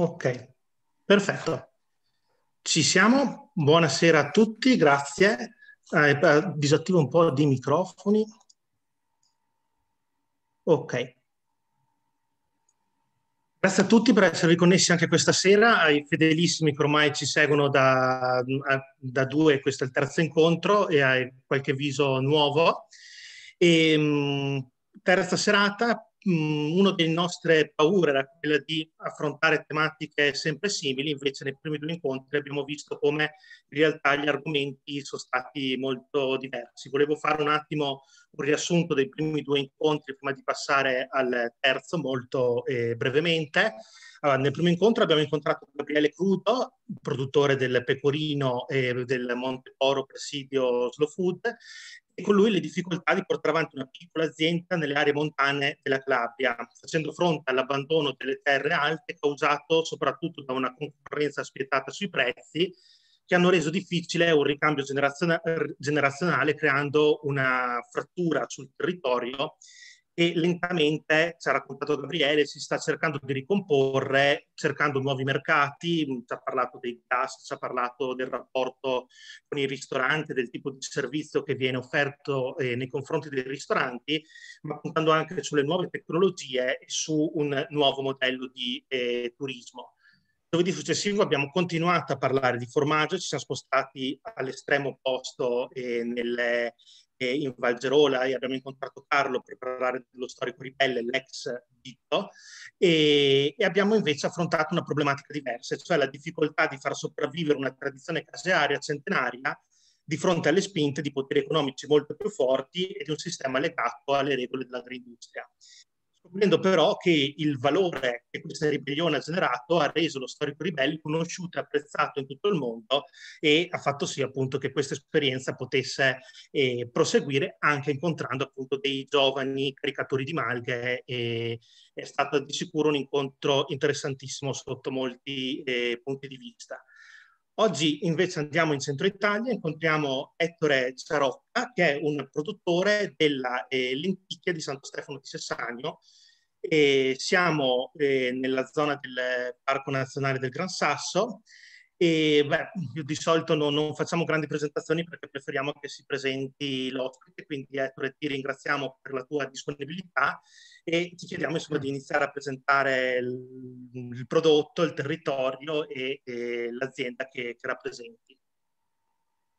Ok, perfetto. Ci siamo. Buonasera a tutti, grazie. Eh, eh, disattivo un po' di microfoni. Ok. Grazie a tutti per esservi connessi anche questa sera, ai fedelissimi che ormai ci seguono da, eh, da due, questo è il terzo incontro, e hai qualche viso nuovo. E, ehm, terza serata, Mm, una delle nostre paure era quella di affrontare tematiche sempre simili, invece nei primi due incontri abbiamo visto come in realtà gli argomenti sono stati molto diversi. Volevo fare un attimo un riassunto dei primi due incontri prima di passare al terzo molto eh, brevemente. Allora, nel primo incontro abbiamo incontrato Gabriele Crudo, produttore del pecorino e del Monte Oro Presidio Slow Food, e con lui le difficoltà di portare avanti una piccola azienda nelle aree montane della Calabria, facendo fronte all'abbandono delle terre alte causato soprattutto da una concorrenza spietata sui prezzi che hanno reso difficile un ricambio generazionale, generazionale creando una frattura sul territorio e lentamente, ci ha raccontato Gabriele, si sta cercando di ricomporre, cercando nuovi mercati, ci ha parlato dei gas, ci ha parlato del rapporto con i ristoranti, del tipo di servizio che viene offerto eh, nei confronti dei ristoranti, ma puntando anche sulle nuove tecnologie e su un nuovo modello di eh, turismo. Giovedì successivo abbiamo continuato a parlare di formaggio, ci siamo spostati all'estremo opposto eh, nelle, eh, in Valgerola e abbiamo incontrato Carlo per parlare dello storico ribelle, l'ex Ditto, e, e, abbiamo invece affrontato una problematica diversa, cioè la difficoltà di far sopravvivere una tradizione casearia centenaria di fronte alle spinte di poteri economici molto più forti e di un sistema legato alle regole dell'agroindustria scoprendo però che il valore che questa ribellione ha generato ha reso lo storico ribelli conosciuto e apprezzato in tutto il mondo e ha fatto sì appunto che questa esperienza potesse eh, proseguire anche incontrando appunto dei giovani caricatori di malghe e è stato di sicuro un incontro interessantissimo sotto molti eh, punti di vista. Oggi invece andiamo in centro Italia, incontriamo Ettore Ciarocca, che è un produttore della eh, lenticchia di Santo Stefano di Sessagno. E siamo eh, nella zona del Parco Nazionale del Gran Sasso e beh, di solito no, non facciamo grandi presentazioni perché preferiamo che si presenti l'ospite, quindi Ettore ti ringraziamo per la tua disponibilità e ti chiediamo insomma, di iniziare a presentare il, il prodotto, il territorio e, e l'azienda che, che rappresenti.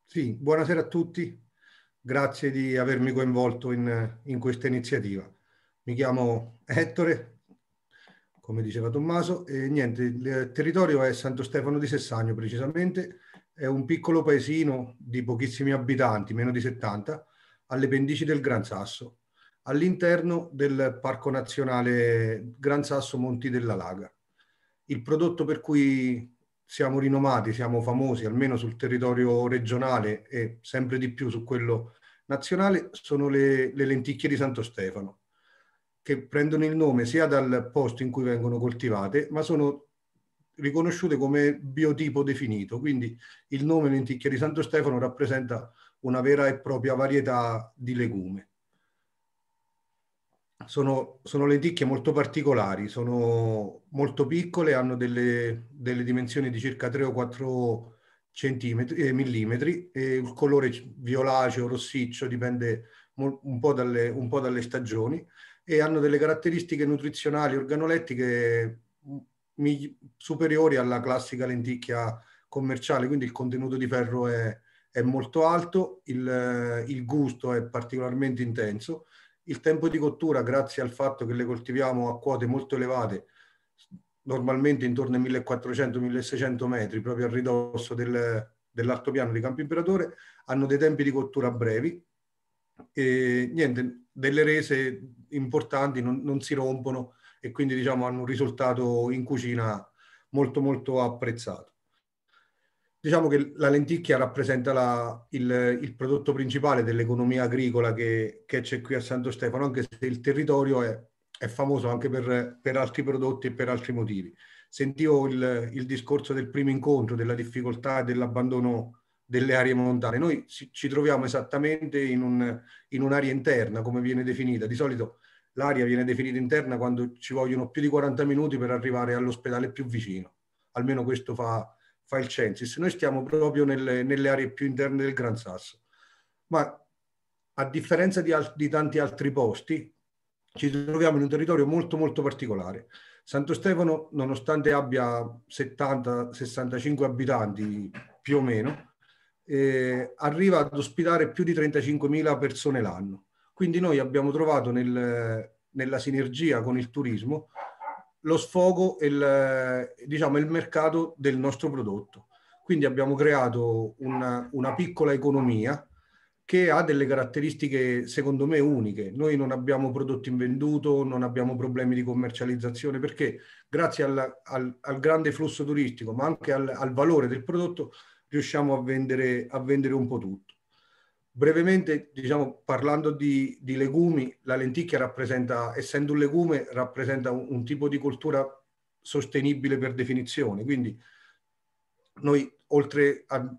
Sì, buonasera a tutti, grazie di avermi coinvolto in, in questa iniziativa. Mi chiamo Ettore, come diceva Tommaso. E niente, il eh, territorio è Santo Stefano di Sessagno precisamente, è un piccolo paesino di pochissimi abitanti, meno di 70, alle pendici del Gran Sasso, all'interno del Parco Nazionale Gran Sasso Monti della Laga. Il prodotto per cui siamo rinomati, siamo famosi, almeno sul territorio regionale e sempre di più su quello nazionale, sono le, le lenticchie di Santo Stefano che prendono il nome sia dal posto in cui vengono coltivate, ma sono riconosciute come biotipo definito. Quindi il nome lenticchia di Santo Stefano rappresenta una vera e propria varietà di legume. Sono, sono lenticchie molto particolari, sono molto piccole, hanno delle, delle dimensioni di circa 3 o 4 centimetri, eh, millimetri e il colore violaceo, rossiccio, dipende un po, dalle, un po' dalle stagioni e hanno delle caratteristiche nutrizionali organolettiche mm, superiori alla classica lenticchia commerciale, quindi il contenuto di ferro è, è molto alto, il, il, gusto è particolarmente intenso, il tempo di cottura, grazie al fatto che le coltiviamo a quote molto elevate, normalmente intorno ai 1400-1600 metri, proprio a ridosso del, dell'altopiano di Campo Imperatore, hanno dei tempi di cottura brevi, e niente, delle rese importanti non, non si rompono e quindi diciamo hanno un risultato in cucina molto molto apprezzato. Diciamo che la lenticchia rappresenta la, il, il, prodotto principale dell'economia agricola che, che, c'è qui a Santo Stefano, anche se il territorio è, è famoso anche per, per, altri prodotti e per altri motivi. Sentivo il, il discorso del primo incontro, della difficoltà e dell'abbandono delle aree montane. Noi ci troviamo esattamente in, un, in un'area interna, come viene definita. Di solito l'area viene definita interna quando ci vogliono più di 40 minuti per arrivare all'ospedale più vicino. Almeno questo fa, fa il census. Noi stiamo proprio nelle, nelle, aree più interne del Gran Sasso. Ma a differenza di, al, di tanti altri posti, ci troviamo in un territorio molto molto particolare. Santo Stefano, nonostante abbia 70-65 abitanti più o meno, eh, arriva ad ospitare più di 35.000 persone l'anno. Quindi noi abbiamo trovato nel, nella sinergia con il turismo lo sfogo e il, diciamo, il mercato del nostro prodotto. Quindi abbiamo creato una, una, piccola economia che ha delle caratteristiche secondo me uniche. Noi non abbiamo prodotti in venduto, non abbiamo problemi di commercializzazione perché grazie al, al, al grande flusso turistico ma anche al, al valore del prodotto riusciamo a vendere, a vendere un po' tutto. Brevemente, diciamo, parlando di, di, legumi, la lenticchia rappresenta, essendo un legume, rappresenta un, un tipo di coltura sostenibile per definizione, quindi noi oltre a,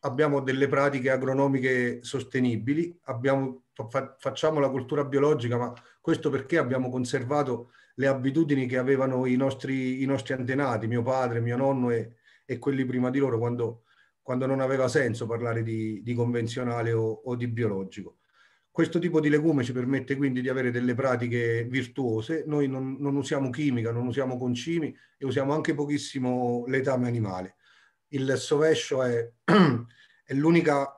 abbiamo delle pratiche agronomiche sostenibili, abbiamo, fa, facciamo la cultura biologica, ma questo perché abbiamo conservato le abitudini che avevano i nostri, i nostri antenati, mio padre, mio nonno e, e quelli prima di loro, quando quando non aveva senso parlare di, di convenzionale o, o, di biologico. Questo tipo di legume ci permette quindi di avere delle pratiche virtuose, noi non, non usiamo chimica, non usiamo concimi e usiamo anche pochissimo letame animale. Il sovescio è, è l'unica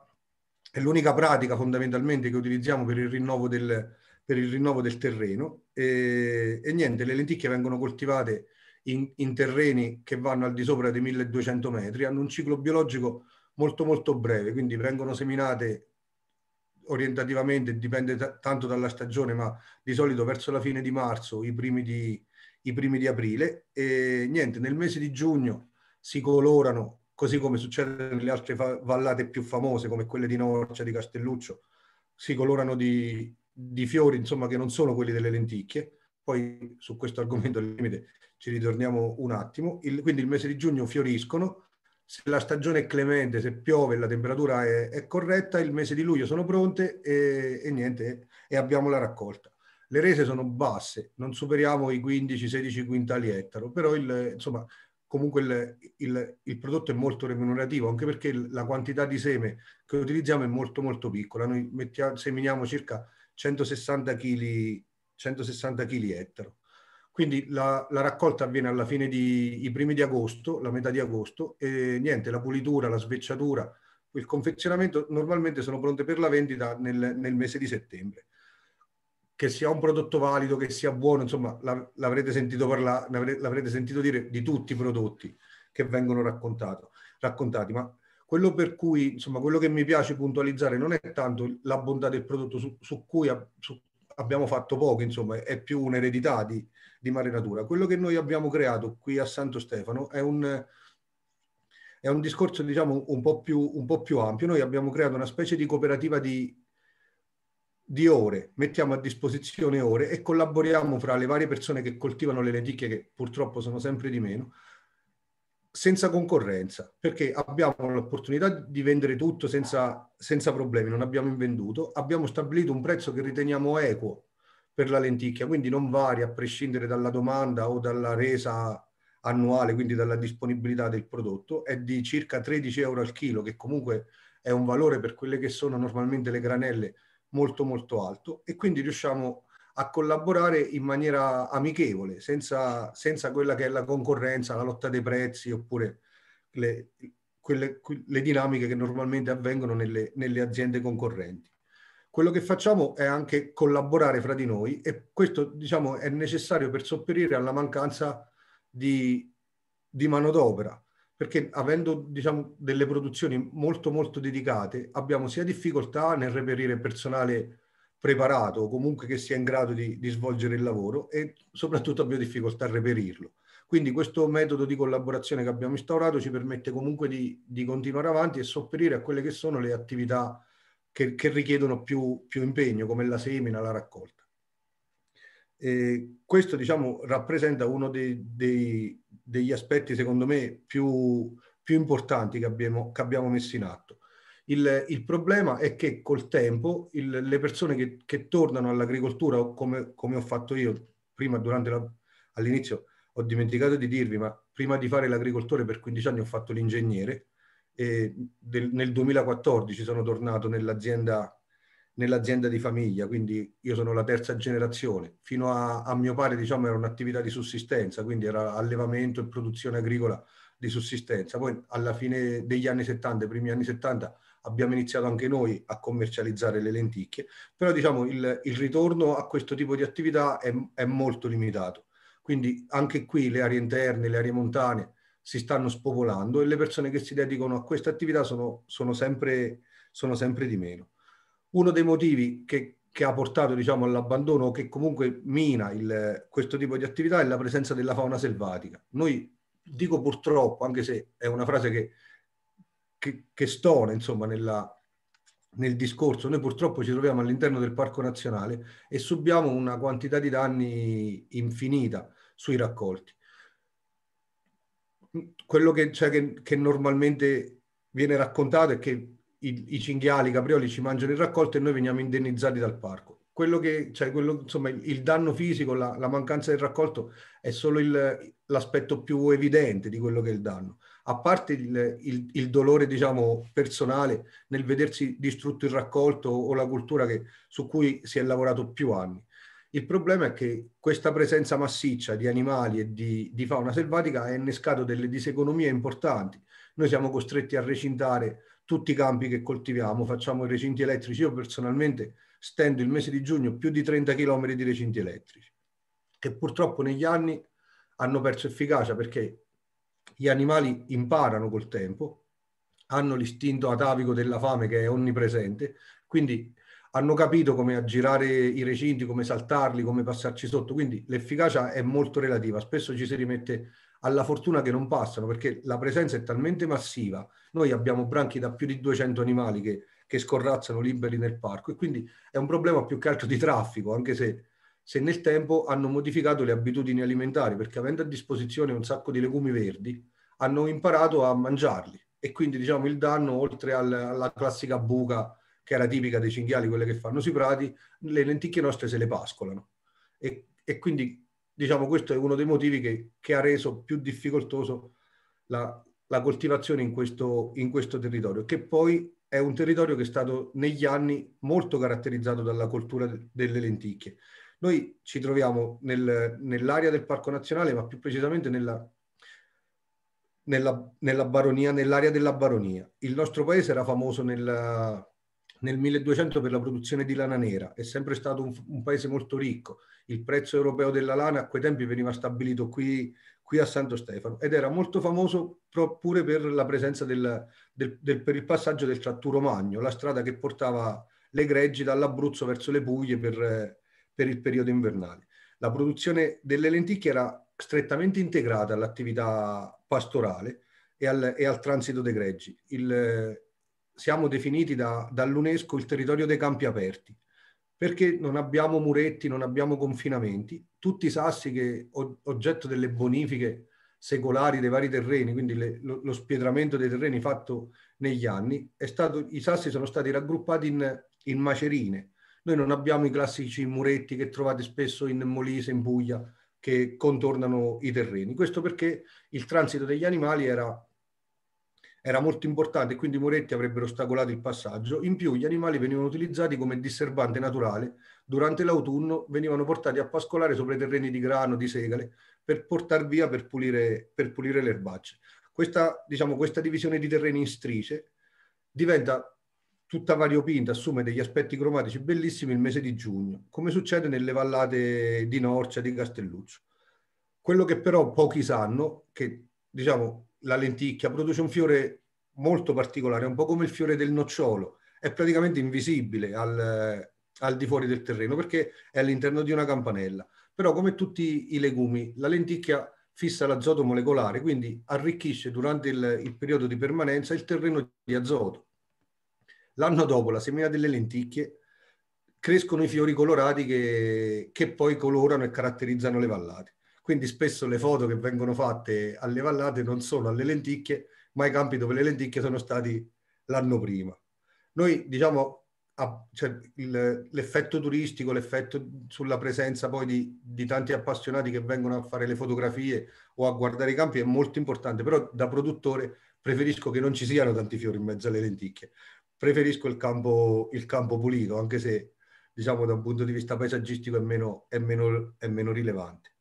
è l'unica pratica fondamentalmente che utilizziamo per il rinnovo del, per il rinnovo del terreno e, e, niente, le lenticchie vengono coltivate in, in terreni che vanno al di sopra dei 1200 metri, hanno un ciclo biologico molto molto breve, quindi vengono seminate orientativamente, dipende t- tanto dalla stagione, ma di solito verso la fine di marzo, i primi di, i primi di aprile e niente, nel mese di giugno si colorano così come succede nelle altre fa- vallate più famose come quelle di Norcia, di Castelluccio, si colorano di, di, fiori insomma che non sono quelli delle lenticchie, poi su questo argomento al limite ci ritorniamo un attimo, il, quindi il mese di giugno fioriscono, se la stagione è clemente, se piove, la temperatura è, è corretta, il mese di luglio sono pronte e, e, niente, e abbiamo la raccolta. Le rese sono basse, non superiamo i 15-16 quintali ettaro, però il, insomma, comunque il, il, il, prodotto è molto remunerativo, anche perché la quantità di seme che utilizziamo è molto molto piccola. Noi mettiamo, seminiamo circa 160 kg, 160 kg ettaro quindi la, la raccolta avviene alla fine di, i primi di agosto, la metà di agosto, e niente, la pulitura, la svecciatura, il confezionamento normalmente sono pronte per la vendita nel, nel mese di settembre. Che sia un prodotto valido, che sia buono, insomma, la, l'avrete sentito parlare, l'avrete sentito dire di tutti i prodotti che vengono raccontati, ma quello per cui, insomma, quello che mi piace puntualizzare non è tanto la bontà del prodotto su, su cui a, su, abbiamo fatto poco, insomma, è più un'eredità di, di natura. Quello che noi abbiamo creato qui a Santo Stefano è un, è un discorso diciamo un po, più, un po, più, ampio. Noi abbiamo creato una specie di cooperativa di, di, ore, mettiamo a disposizione ore e collaboriamo fra le varie persone che coltivano le lenticchie, che purtroppo sono sempre di meno, senza concorrenza, perché abbiamo l'opportunità di vendere tutto senza, senza problemi, non abbiamo invenduto, abbiamo stabilito un prezzo che riteniamo equo per la lenticchia, quindi non varia a prescindere dalla domanda o dalla resa annuale, quindi dalla disponibilità del prodotto, è di circa 13 euro al chilo, che comunque è un valore per quelle che sono normalmente le granelle molto molto alto e quindi riusciamo a collaborare in maniera amichevole, senza, senza quella che è la concorrenza, la lotta dei prezzi oppure le, quelle, le dinamiche che normalmente avvengono nelle, nelle aziende concorrenti quello che facciamo è anche collaborare fra di noi e questo diciamo, è necessario per sopperire alla mancanza di, di manodopera perché avendo diciamo, delle produzioni molto molto dedicate abbiamo sia difficoltà nel reperire personale preparato o comunque che sia in grado di, di svolgere il lavoro e soprattutto abbiamo difficoltà a reperirlo. Quindi questo metodo di collaborazione che abbiamo instaurato ci permette comunque di, di continuare avanti e sopperire a quelle che sono le attività che, che richiedono più, più, impegno, come la semina, la raccolta. E questo diciamo, rappresenta uno dei, dei, degli aspetti, secondo me, più, più importanti che abbiamo, che abbiamo, messo in atto. Il, il problema è che col tempo il, le persone che, che tornano all'agricoltura, come, come ho fatto io prima, durante la, all'inizio ho dimenticato di dirvi, ma prima di fare l'agricoltore per 15 anni ho fatto l'ingegnere, del, nel 2014 sono tornato nell'azienda, nell'azienda, di famiglia, quindi io sono la terza generazione. Fino a, a mio padre diciamo, era un'attività di sussistenza, quindi era allevamento e produzione agricola di sussistenza. Poi alla fine degli anni 70, primi anni 70, abbiamo iniziato anche noi a commercializzare le lenticchie, però diciamo il, il ritorno a questo tipo di attività è, è molto limitato. Quindi anche qui le aree interne, le aree montane, si stanno spopolando e le persone che si dedicano a questa attività sono, sono, sempre, sono sempre di meno. Uno dei motivi che, che ha portato diciamo, all'abbandono o che comunque mina il, questo tipo di attività è la presenza della fauna selvatica. Noi dico purtroppo, anche se è una frase che, che, che stona insomma, nella, nel discorso, noi purtroppo ci troviamo all'interno del parco nazionale e subiamo una quantità di danni infinita sui raccolti quello che, cioè, che, che, normalmente viene raccontato è che i, i cinghiali, i caprioli ci mangiano il raccolto e noi veniamo indennizzati dal parco. Quello che, cioè, quello, insomma, il, il, danno fisico, la, la, mancanza del raccolto è solo il, l'aspetto più evidente di quello che è il danno. A parte il, il dolore, diciamo, personale nel vedersi distrutto il raccolto o la cultura che, su cui si è lavorato più anni. Il problema è che questa presenza massiccia di animali e di, di fauna selvatica ha innescato delle diseconomie importanti. Noi siamo costretti a recintare tutti i campi che coltiviamo, facciamo i recinti elettrici. Io personalmente stendo il mese di giugno più di 30 km di recinti elettrici, che purtroppo negli anni hanno perso efficacia perché gli animali imparano col tempo, hanno l'istinto atavico della fame che è onnipresente, quindi hanno capito come aggirare i recinti, come saltarli, come passarci sotto, quindi l'efficacia è molto relativa, spesso ci si rimette alla fortuna che non passano perché la presenza è talmente massiva, noi abbiamo branchi da più di 200 animali che, che scorrazzano liberi nel parco e quindi è un problema più che altro di traffico, anche se, se nel tempo hanno modificato le abitudini alimentari perché avendo a disposizione un sacco di legumi verdi hanno imparato a mangiarli e quindi diciamo il danno oltre al, alla classica buca che era tipica dei cinghiali, quelle che fanno sui prati, le lenticchie nostre se le pascolano. E, e quindi, diciamo, questo è uno dei motivi che, che ha reso più difficoltoso la, la coltivazione in questo, in questo, territorio, che poi è un territorio che è stato negli anni molto caratterizzato dalla coltura delle lenticchie. Noi ci troviamo nel, nell'area del Parco Nazionale, ma più precisamente nella, nella, nella baronia, nell'area della baronia. Il nostro paese era famoso nella, nel 1200 per la produzione di lana nera, è sempre stato un, un, paese molto ricco, il prezzo europeo della lana a quei tempi veniva stabilito qui, qui a Santo Stefano ed era molto famoso pure per la presenza del, del, del, per il passaggio del Tratturo Magno, la strada che portava le greggi dall'Abruzzo verso le Puglie per, per il periodo invernale. La produzione delle lenticchie era strettamente integrata all'attività pastorale e al, e al transito dei greggi. Il, siamo definiti da, dall'UNESCO il territorio dei campi aperti, perché non abbiamo muretti, non abbiamo confinamenti, tutti i sassi che oggetto delle bonifiche secolari dei vari terreni, quindi le, lo, lo, spiedramento dei terreni fatto negli anni, stato, i sassi sono stati raggruppati in, in, macerine. Noi non abbiamo i classici muretti che trovate spesso in Molise, in Puglia, che contornano i terreni. Questo perché il transito degli animali era era molto importante e quindi i muretti avrebbero ostacolato il passaggio. In più gli animali venivano utilizzati come disturbante naturale. Durante l'autunno venivano portati a pascolare sopra i terreni di grano, di segale, per portar via, per pulire, per pulire le erbacce. Questa, diciamo, questa divisione di terreni in strisce diventa tutta variopinta, assume degli aspetti cromatici bellissimi il mese di giugno, come succede nelle vallate di Norcia, di Castelluccio. Quello che però pochi sanno, che diciamo la lenticchia produce un fiore molto particolare, un po' come il fiore del nocciolo, è praticamente invisibile al, al di fuori del terreno perché è all'interno di una campanella. Però come tutti i legumi, la lenticchia fissa l'azoto molecolare, quindi arricchisce durante il, il periodo di permanenza il terreno di azoto. L'anno dopo la semina delle lenticchie crescono i fiori colorati che, che poi colorano e caratterizzano le vallate. Quindi spesso le foto che vengono fatte alle vallate non sono alle lenticchie, ma ai campi dove le lenticchie sono stati l'anno prima. Noi diciamo cioè, il, l'effetto turistico, l'effetto sulla presenza poi di, di, tanti appassionati che vengono a fare le fotografie o a guardare i campi è molto importante, però da produttore preferisco che non ci siano tanti fiori in mezzo alle lenticchie, preferisco il campo, il campo pulito, anche se diciamo da un punto di vista paesaggistico è meno, è meno, è meno rilevante.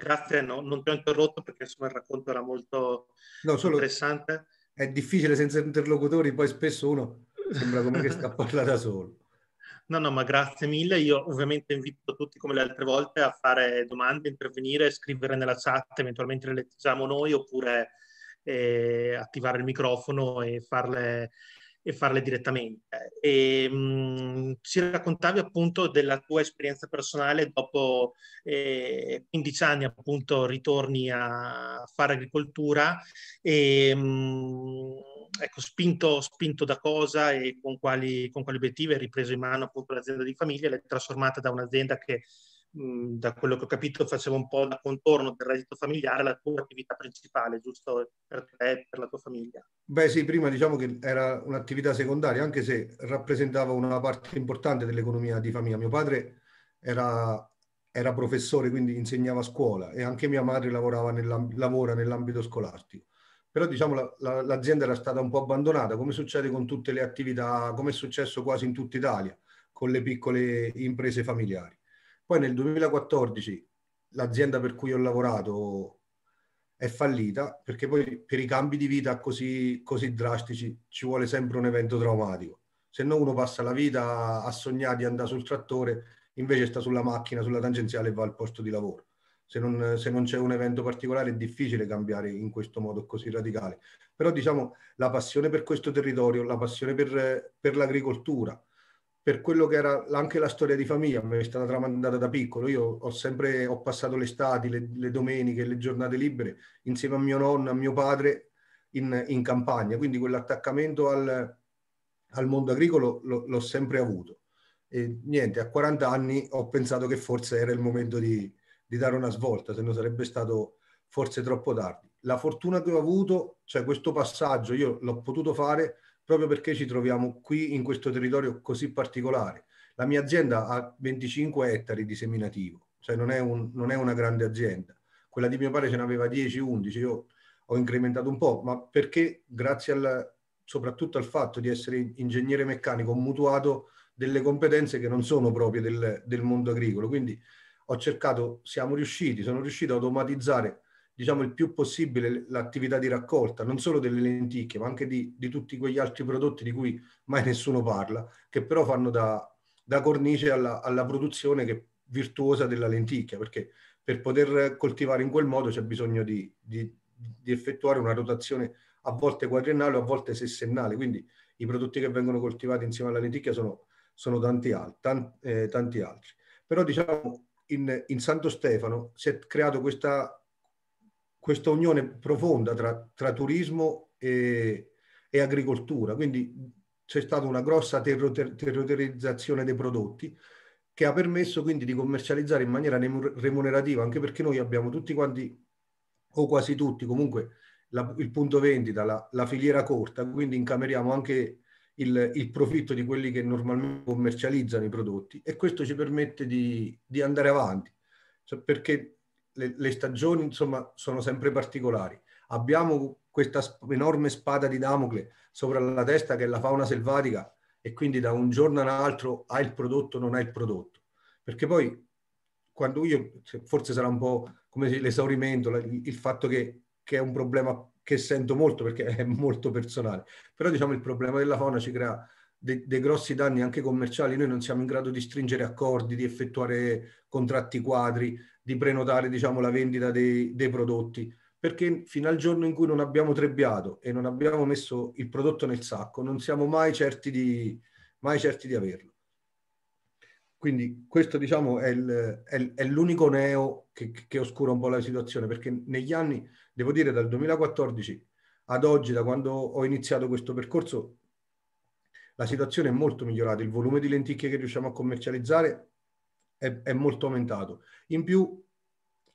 Grazie, no, non ti ho interrotto perché insomma il racconto era molto no, interessante. È difficile senza interlocutori, poi spesso uno sembra come che sta a parlare da solo. No, no, ma grazie mille. Io ovviamente invito tutti, come le altre volte, a fare domande, intervenire, scrivere nella chat, eventualmente le leggiamo noi, oppure eh, attivare il microfono e farle e farle direttamente. E, mh, ci raccontavi appunto della tua esperienza personale dopo eh, 15 anni appunto ritorni a fare agricoltura e mh, ecco, spinto, spinto, da cosa e con quali, con quali obiettivi hai ripreso in mano appunto l'azienda di famiglia e l'hai trasformata da un'azienda che da quello che ho capito, faceva un po' da contorno del reddito familiare la tua attività principale, giusto per te e per la tua famiglia. Beh sì, prima diciamo che era un'attività secondaria, anche se rappresentava una parte importante dell'economia di famiglia. Mio padre era, era professore, quindi insegnava a scuola e anche mia madre nell'am- lavora nell'ambito scolastico però diciamo la, la, l'azienda era stata un po' abbandonata, come succede con tutte le attività, come è successo quasi in tutta Italia, con le piccole imprese familiari. Poi nel 2014 l'azienda per cui ho lavorato è fallita perché poi per i cambi di vita così, così drastici ci vuole sempre un evento traumatico. Se no uno passa la vita a sognare di andare sul trattore, invece sta sulla macchina, sulla tangenziale e va al posto di lavoro. Se non, se non c'è un evento particolare è difficile cambiare in questo modo così radicale. Però diciamo la passione per questo territorio, la passione per, per l'agricoltura, per quello che era anche la storia di famiglia, mi è stata tramandata da piccolo. Io ho sempre ho passato le estati, le, le, domeniche, le giornate libere insieme a mio nonno, a mio padre in, in campagna. Quindi quell'attaccamento al, al mondo agricolo lo, l'ho sempre avuto. E niente, a 40 anni ho pensato che forse era il momento di, di dare una svolta, se no sarebbe stato forse troppo tardi. La fortuna che ho avuto, cioè questo passaggio, io l'ho potuto fare proprio perché ci troviamo qui in questo territorio così particolare. La mia azienda ha 25 ettari di seminativo, cioè non è, un, non è una grande azienda. Quella di mio padre ce n'aveva 10-11, io ho incrementato un po', ma perché grazie al, soprattutto al fatto di essere ingegnere meccanico ho mutuato delle competenze che non sono proprie del, del mondo agricolo. Quindi ho cercato, siamo riusciti, sono riuscito a automatizzare diciamo, il più possibile l'attività di raccolta, non solo delle lenticchie, ma anche di, di, tutti quegli altri prodotti di cui mai nessuno parla, che però fanno da, da cornice alla, alla produzione che, virtuosa della lenticchia, perché per poter coltivare in quel modo c'è bisogno di, di, di effettuare una rotazione a volte quadriennale o a volte sessennale, quindi i prodotti che vengono coltivati insieme alla lenticchia sono, sono tanti, al, tanti, eh, tanti altri. Però diciamo in, in Santo Stefano si è creato questa questa unione profonda tra, tra turismo e, e, agricoltura. Quindi c'è stata una grossa terro- territorializzazione dei prodotti che ha permesso quindi di commercializzare in maniera remunerativa, anche perché noi abbiamo tutti quanti, o quasi tutti comunque, la, il punto vendita, la, la, filiera corta, quindi incameriamo anche il, il, profitto di quelli che normalmente commercializzano i prodotti e questo ci permette di, di andare avanti, cioè, perché le, le stagioni insomma, sono sempre particolari. Abbiamo questa enorme spada di Damocle sopra la testa che è la fauna selvatica e quindi da un giorno all'altro ha il prodotto o non ha il prodotto. Perché poi quando io, forse sarà un po' come l'esaurimento, il fatto che, che è un problema che sento molto perché è molto personale, però diciamo il problema della fauna ci crea dei, dei grossi danni anche commerciali, noi non siamo in grado di stringere accordi, di effettuare contratti quadri, di prenotare diciamo, la vendita dei, dei prodotti, perché fino al giorno in cui non abbiamo trebbiato e non abbiamo messo il prodotto nel sacco, non siamo mai certi di, mai certi di averlo. Quindi questo diciamo è, il, è, l'unico neo che, che, oscura un po' la situazione, perché negli anni, devo dire dal 2014 ad oggi, da quando ho iniziato questo percorso, la situazione è molto migliorata, il volume di lenticchie che riusciamo a commercializzare è, è molto aumentato. In più,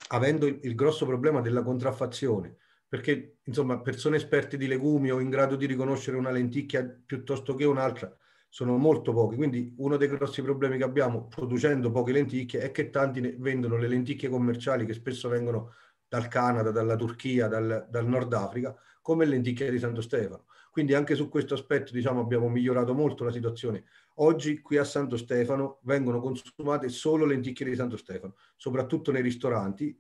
avendo il, il grosso problema della contraffazione, perché insomma persone esperte di legumi o in grado di riconoscere una lenticchia piuttosto che un'altra sono molto pochi, quindi uno dei grossi problemi che abbiamo producendo poche lenticchie è che tanti vendono le lenticchie commerciali che spesso vengono dal Canada, dalla Turchia, dal, dal Nord Africa, come lenticchie di Santo Stefano. Quindi anche su questo aspetto diciamo, abbiamo migliorato molto la situazione. Oggi qui a Santo Stefano vengono consumate solo lenticchie di Santo Stefano, soprattutto nei ristoranti.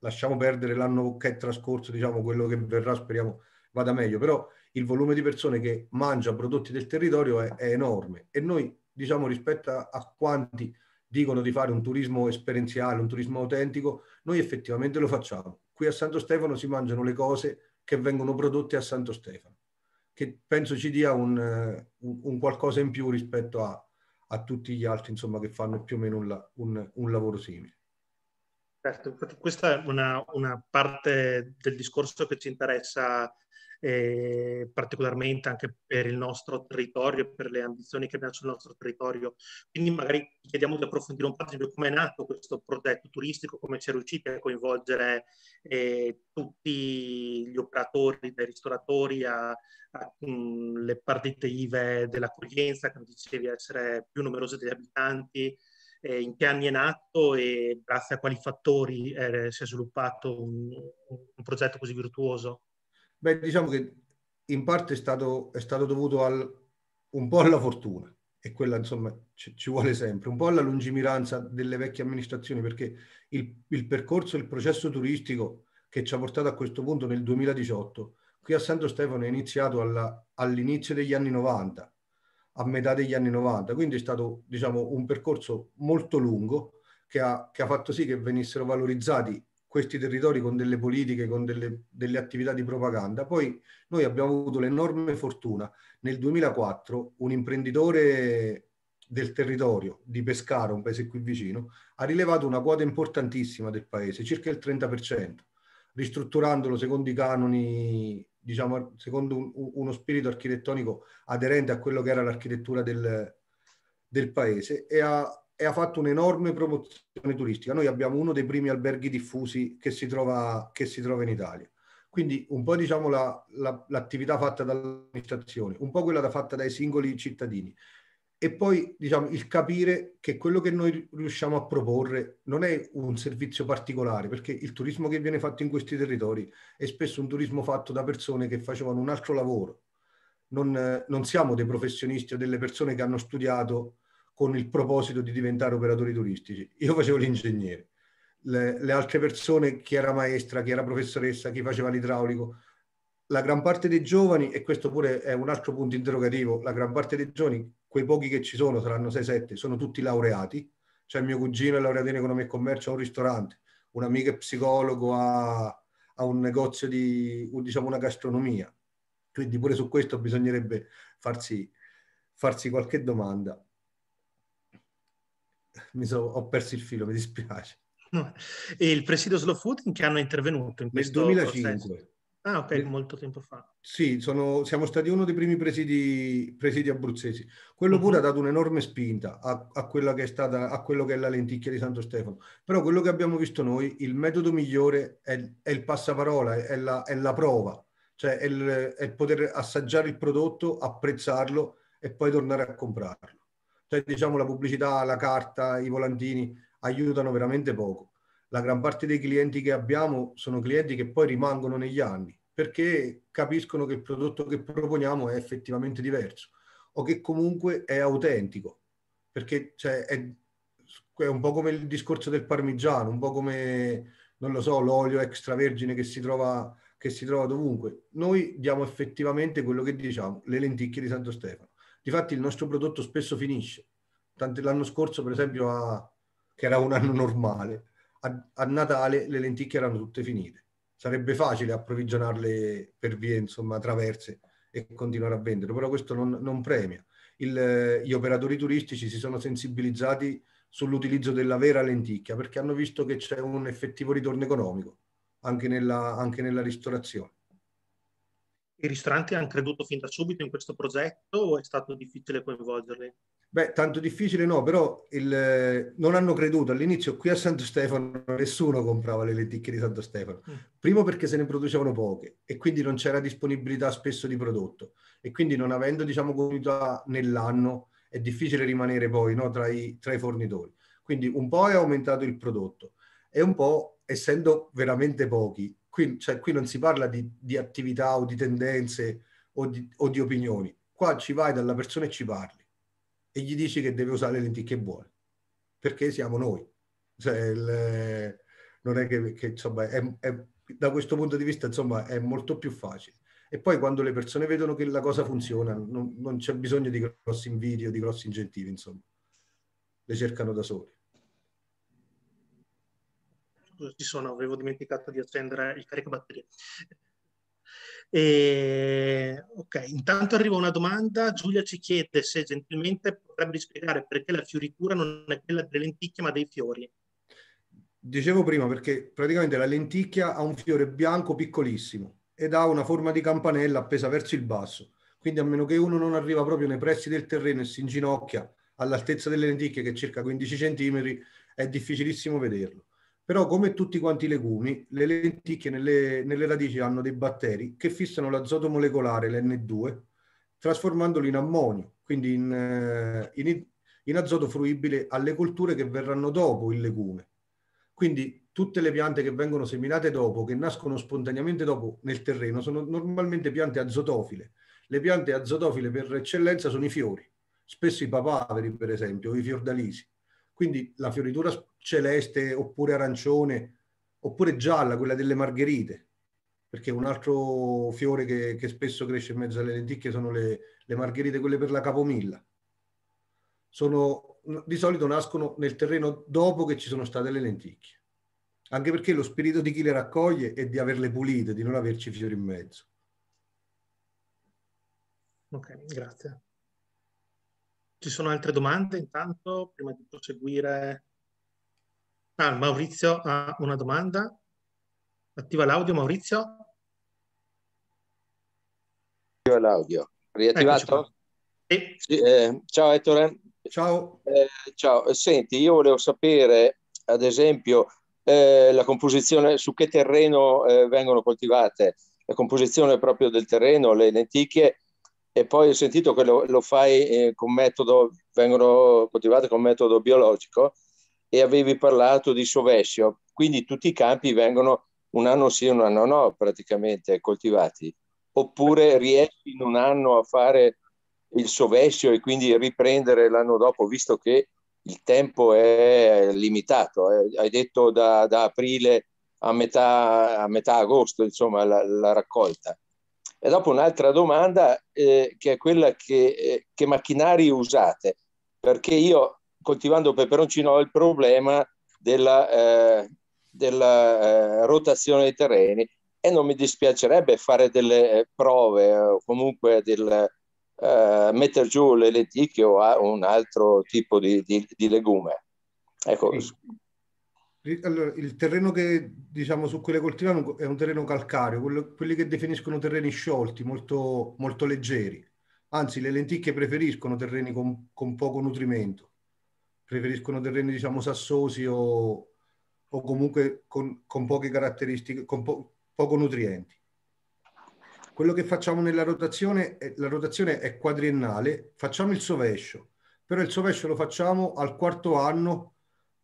Lasciamo perdere l'anno che è trascorso, diciamo, quello che verrà, speriamo vada meglio, però il volume di persone che mangia prodotti del territorio è, è enorme e noi, diciamo, rispetto a, a quanti dicono di fare un turismo esperienziale, un turismo autentico, noi effettivamente lo facciamo. Qui a Santo Stefano si mangiano le cose che vengono prodotte a Santo Stefano che penso ci dia un, eh, un, un qualcosa in più rispetto a, a, tutti gli altri insomma, che fanno più o meno un, un lavoro simile. Certo, questa è una, una, parte del discorso che ci interessa eh, particolarmente anche per il nostro territorio, per le ambizioni che abbiamo sul nostro territorio. Quindi magari chiediamo di approfondire un po' come è nato questo progetto turistico, come si è riusciti a coinvolgere eh, tutti gli operatori, dai ristoratori alle a mm, partite IVE dell'accoglienza, che dicevi essere più numerose degli abitanti, eh, in che anni è nato e grazie a quali fattori eh, si è sviluppato un, un progetto così virtuoso? Beh, diciamo che in parte è stato, è stato dovuto al, un po' alla fortuna e quella insomma ci, ci, vuole sempre, un po' alla lungimiranza delle vecchie amministrazioni perché il, il percorso, il processo turistico che ci ha portato a questo punto nel 2018, qui a Santo Stefano è iniziato alla, all'inizio degli anni 90, a metà degli anni 90, quindi è stato diciamo un percorso molto lungo che ha, che ha fatto sì che venissero valorizzati questi territori con delle politiche, con delle, delle, attività di propaganda. Poi noi abbiamo avuto l'enorme fortuna nel 2004 un imprenditore del territorio di Pescara, un paese qui vicino, ha rilevato una quota importantissima del paese, circa il 30%, ristrutturandolo secondo i canoni, diciamo, secondo un, uno spirito architettonico aderente a quello che era l'architettura del, del paese e ha e ha fatto un'enorme promozione turistica. Noi abbiamo uno dei primi alberghi diffusi che si trova, che si trova in Italia. Quindi un po' diciamo la, la, l'attività fatta dall'amministrazione, un po' quella fatta dai singoli cittadini e poi diciamo il capire che quello che noi riusciamo a proporre non è un servizio particolare, perché il turismo che viene fatto in questi territori è spesso un turismo fatto da persone che facevano un altro lavoro. Non, non siamo dei professionisti o delle persone che hanno studiato con il proposito di diventare operatori turistici. Io facevo l'ingegnere. Le, le, altre persone, chi era maestra, chi era professoressa, chi faceva l'idraulico, la gran parte dei giovani, e questo pure è un altro punto interrogativo, la gran parte dei giovani, quei pochi che ci sono, saranno 6-7, sono tutti laureati. Cioè mio cugino è laureato in economia e commercio a un ristorante, un amico è psicologo a, a un negozio di, diciamo, una gastronomia. Quindi pure su questo bisognerebbe farsi, farsi qualche domanda so, ho perso il filo, mi dispiace. E il presidio Slow Food in che hanno intervenuto? In Nel 2005. Processo? Ah, ok, molto tempo fa. Sì, sono, siamo stati uno dei primi presidi, presidi abruzzesi. Quello uh-huh. pure ha dato un'enorme spinta a, a, quella che è stata, a quello che è la lenticchia di Santo Stefano. Però quello che abbiamo visto noi, il metodo migliore è, è il passaparola, è la, è la, prova, cioè è il, è poter assaggiare il prodotto, apprezzarlo e poi tornare a comprarlo. Cioè, diciamo, la pubblicità, la carta, i volantini aiutano veramente poco. La gran parte dei clienti che abbiamo sono clienti che poi rimangono negli anni perché capiscono che il prodotto che proponiamo è effettivamente diverso o che comunque è autentico, perché cioè, è, è un po' come il discorso del parmigiano, un po' come, non lo so, l'olio extravergine che si trova che si trova dovunque. Noi diamo effettivamente quello che diciamo, le lenticchie di Santo Stefano. Difatti il nostro prodotto spesso finisce. Tanti, l'anno scorso, per esempio, a, che era un anno normale, a, a, Natale le lenticchie erano tutte finite. Sarebbe facile approvvigionarle per vie, insomma, traverse e continuare a vendere, però questo non, non premia. Il, gli operatori turistici si sono sensibilizzati sull'utilizzo della vera lenticchia perché hanno visto che c'è un effettivo ritorno economico anche nella, anche nella ristorazione. I ristoranti hanno creduto fin da subito in questo progetto o è stato difficile coinvolgerli? Beh, tanto difficile no, però il, non hanno creduto. All'inizio qui a Santo Stefano nessuno comprava le lenticchie di Santo Stefano. Mm. Primo perché se ne producevano poche e quindi non c'era disponibilità spesso di prodotto. E quindi non avendo, diciamo, continuità nell'anno, è difficile rimanere poi no, tra, i, tra i fornitori. Quindi un po' è aumentato il prodotto e un po', essendo veramente pochi, Qui, cioè, qui non si parla di, di, attività o di tendenze o di, o di opinioni. Qua ci vai dalla persona e ci parli e gli dici che deve usare le lenticchie buone perché siamo noi. Cioè, il, eh, non è che, che insomma, è, è, da questo punto di vista insomma, è molto più facile. E poi quando le persone vedono che la cosa funziona, non, non c'è bisogno di grossi inviti o di grossi incentivi, insomma, le cercano da soli ci sono, avevo dimenticato di accendere il caricabatterie. E, ok, intanto arriva una domanda. Giulia ci chiede se gentilmente potrebbe spiegare perché la fioritura non è quella delle lenticchie ma dei fiori. Dicevo prima perché praticamente la lenticchia ha un fiore bianco piccolissimo ed ha una forma di campanella appesa verso il basso. Quindi a meno che uno non arriva proprio nei pressi del terreno e si inginocchia all'altezza delle lenticchie che è circa 15 cm, è difficilissimo vederlo. Però come tutti quanti i legumi, le lenticchie nelle, nelle radici hanno dei batteri che fissano l'azoto molecolare, l'N2, trasformandolo in ammonio, quindi in, eh, in, in azoto fruibile alle colture che verranno dopo il legume. Quindi tutte le piante che vengono seminate dopo, che nascono spontaneamente dopo nel terreno, sono normalmente piante azotofile. Le piante azotofile per eccellenza sono i fiori, spesso i papaveri per esempio, o i fiordalisi. Quindi la fioritura celeste oppure arancione oppure gialla, quella delle margherite, perché un altro fiore che, che spesso cresce in mezzo alle lenticchie sono le, le margherite, quelle per la capomilla. Sono, di solito nascono nel terreno dopo che ci sono state le lenticchie anche perché lo spirito di chi le raccoglie è di averle pulite, di non averci fiori in mezzo. Ok, grazie. Ci sono altre domande intanto, prima di proseguire? Ah, Maurizio ha una domanda. Attiva l'audio, Maurizio? Attiva l'audio. Riattivato? Sì. eh, ciao Ettore. Ciao. Eh, ciao. Eh, senti, io volevo sapere, ad esempio, eh, la composizione, su che terreno eh, vengono coltivate, la composizione proprio del terreno, le lenticchie e poi ho sentito che lo, lo fai eh, con metodo, vengono coltivate con metodo biologico e avevi parlato di sovescio, quindi tutti i campi vengono un anno sì e un anno no praticamente coltivati, oppure riesci in un anno a fare il sovescio e quindi riprendere l'anno dopo, visto che il tempo è limitato, eh? hai detto da, da, aprile a metà, a metà agosto, insomma, la, la raccolta. E dopo un'altra domanda eh, che è quella che, eh, che, macchinari usate, perché io coltivando peperoncino ho il problema della, eh, della eh, rotazione dei terreni e non mi dispiacerebbe fare delle eh, prove o comunque del, eh, mettere giù le lenticchie o un altro tipo di, di, di legume. Ecco, allora, il terreno che, diciamo, su cui le coltiviamo è un terreno calcareo, quello, quelli che definiscono terreni sciolti, molto, molto, leggeri. Anzi, le lenticchie preferiscono terreni con, con poco nutrimento, preferiscono terreni, diciamo, sassosi o, o comunque con, con, poche caratteristiche, con po- poco nutrienti. Quello che facciamo nella rotazione, è, la rotazione è quadriennale, facciamo il sovescio, però il sovescio lo facciamo al quarto anno,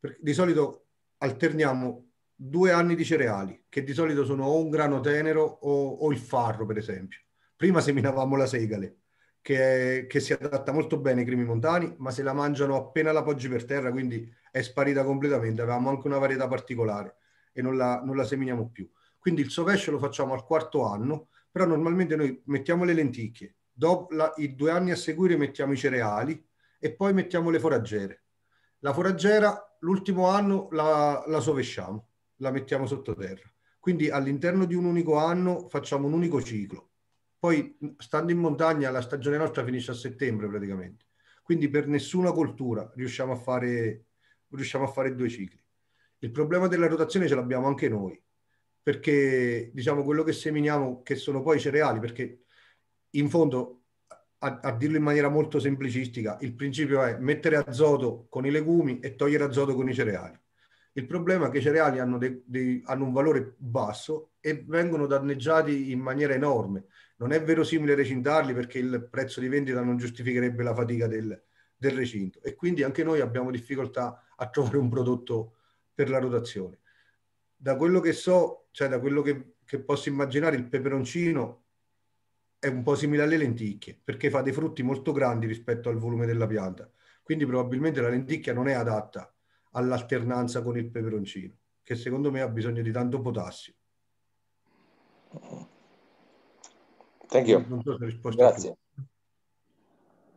perché di solito alterniamo due anni di cereali, che di solito sono o un grano tenero o, o il farro, per esempio. Prima seminavamo la segale, che, che, si adatta molto bene ai crimi montani, ma se la mangiano appena la poggi per terra, quindi è sparita completamente. Avevamo anche una varietà particolare e non la, non la seminiamo più. Quindi il sovescio lo facciamo al quarto anno, però normalmente noi mettiamo le lenticchie, dopo la, i due anni a seguire mettiamo i cereali e poi mettiamo le foraggere la foraggiera l'ultimo anno la, la sovesciamo, la mettiamo sottoterra. Quindi all'interno di un unico anno facciamo un unico ciclo. Poi stando in montagna la stagione nostra finisce a settembre praticamente. Quindi per nessuna coltura riusciamo a fare, riusciamo a fare due cicli. Il problema della rotazione ce l'abbiamo anche noi, perché diciamo quello che seminiamo, che sono poi cereali, perché in fondo a, a, dirlo in maniera molto semplicistica, il principio è mettere azoto con i legumi e togliere azoto con i cereali. Il problema è che i cereali hanno, de, de, hanno un valore basso e vengono danneggiati in maniera enorme. Non è verosimile recintarli perché il prezzo di vendita non giustificherebbe la fatica del, del recinto e quindi anche noi abbiamo difficoltà a trovare un prodotto per la rotazione. Da quello che so, cioè da quello che, che posso immaginare, il peperoncino è un po' simile alle lenticchie perché fa dei frutti molto grandi rispetto al volume della pianta. Quindi probabilmente la lenticchia non è adatta all'alternanza con il peperoncino, che secondo me ha bisogno di tanto potassio. Thank you. Non so se risposto Grazie.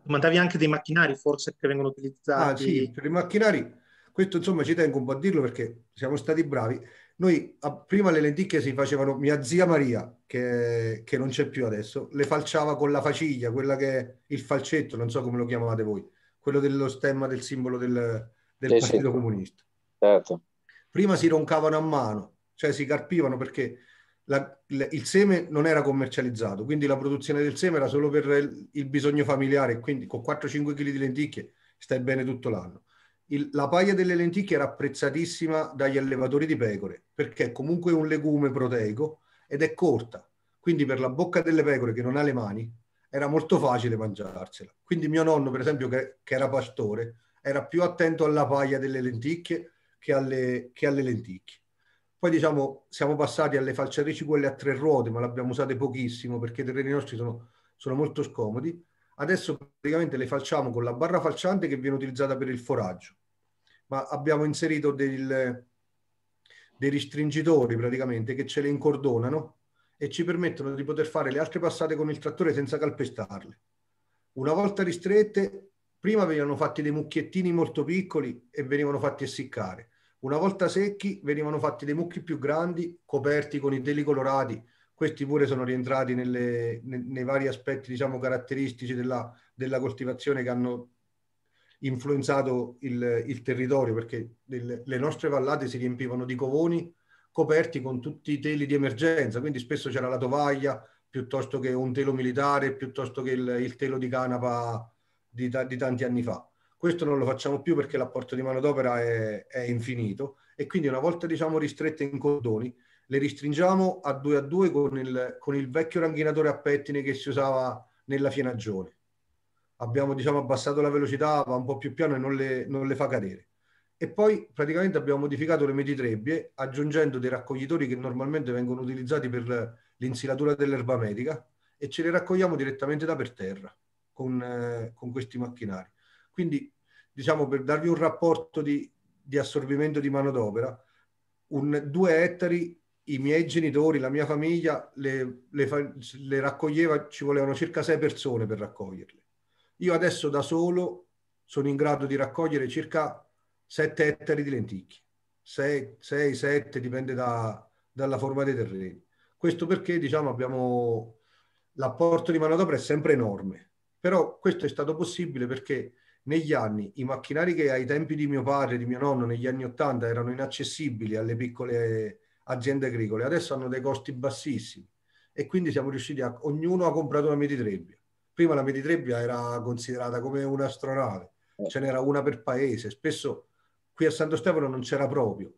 Mandavi anche dei macchinari forse che vengono utilizzati. Ah sì, per i macchinari, questo insomma ci tengo un po' a dirlo perché siamo stati bravi noi a, ah, prima le lenticchie si facevano, mia zia Maria, che, che, non c'è più adesso, le falciava con la faciglia, quella che è il falcetto, non so come lo chiamavate voi, quello dello stemma del simbolo del, del sì, Partito sì. Comunista. Certo. Prima si roncavano a mano, cioè si carpivano perché la, il seme non era commercializzato, quindi la produzione del seme era solo per il, il bisogno familiare, quindi con 4-5 kg di lenticchie stai bene tutto l'anno il, la paglia delle lenticchie era apprezzatissima dagli allevatori di pecore perché è comunque un legume proteico ed è corta, quindi per la bocca delle pecore che non ha le mani era molto facile mangiarsela. Quindi mio nonno, per esempio, che, che era pastore, era più attento alla paglia delle lenticchie che alle, che alle lenticchie. Poi diciamo siamo passati alle falciatrici quelle a tre ruote, ma le abbiamo usate pochissimo perché i terreni nostri sono, sono molto scomodi. Adesso praticamente le falciamo con la barra falciante che viene utilizzata per il foraggio ma abbiamo inserito del, dei ristringitori praticamente che ce le incordonano e ci permettono di poter fare le altre passate con il trattore senza calpestarle. Una volta ristrette, prima venivano fatti dei mucchiettini molto piccoli e venivano fatti essiccare. Una volta secchi venivano fatti dei mucchi più grandi coperti con i teli colorati. Questi pure sono rientrati nelle, nei, nei, vari aspetti diciamo, caratteristici della, della coltivazione che hanno influenzato il, il territorio perché del, le nostre vallate si riempivano di covoni coperti con tutti i teli di emergenza, quindi spesso c'era la tovaglia piuttosto che un telo militare, piuttosto che il, il telo di canapa di, di, tanti anni fa. Questo non lo facciamo più perché l'apporto di manodopera è, è infinito e quindi una volta diciamo ristrette in cordoni le ristringiamo a due a due con il, con il vecchio ranghinatore a pettine che si usava nella Fienagione abbiamo diciamo, abbassato la velocità, va un po' più piano e non le, non le fa cadere. E poi praticamente abbiamo modificato le meritrebbie aggiungendo dei raccoglitori che normalmente vengono utilizzati per l'insilatura dell'erba medica e ce le raccogliamo direttamente da per terra con, eh, con questi macchinari. Quindi diciamo per darvi un rapporto di, di assorbimento di manodopera, un, due ettari i miei genitori, la mia famiglia le, le, le raccoglieva, ci volevano circa sei persone per raccoglierle io adesso da solo sono in grado di raccogliere circa 7 ettari di lenticchie, 6-7 dipende da, dalla forma dei terreni. Questo perché diciamo abbiamo l'apporto di manodopera è sempre enorme, però questo è stato possibile perché negli anni i macchinari che ai tempi di mio padre e di mio nonno negli anni 80 erano inaccessibili alle piccole aziende agricole, adesso hanno dei costi bassissimi e quindi siamo riusciti a ognuno ha comprato una mietitrebbia prima la Meditrebbia era considerata come un'astronave, eh. ce n'era una per paese, spesso qui a Santo Stefano non c'era proprio,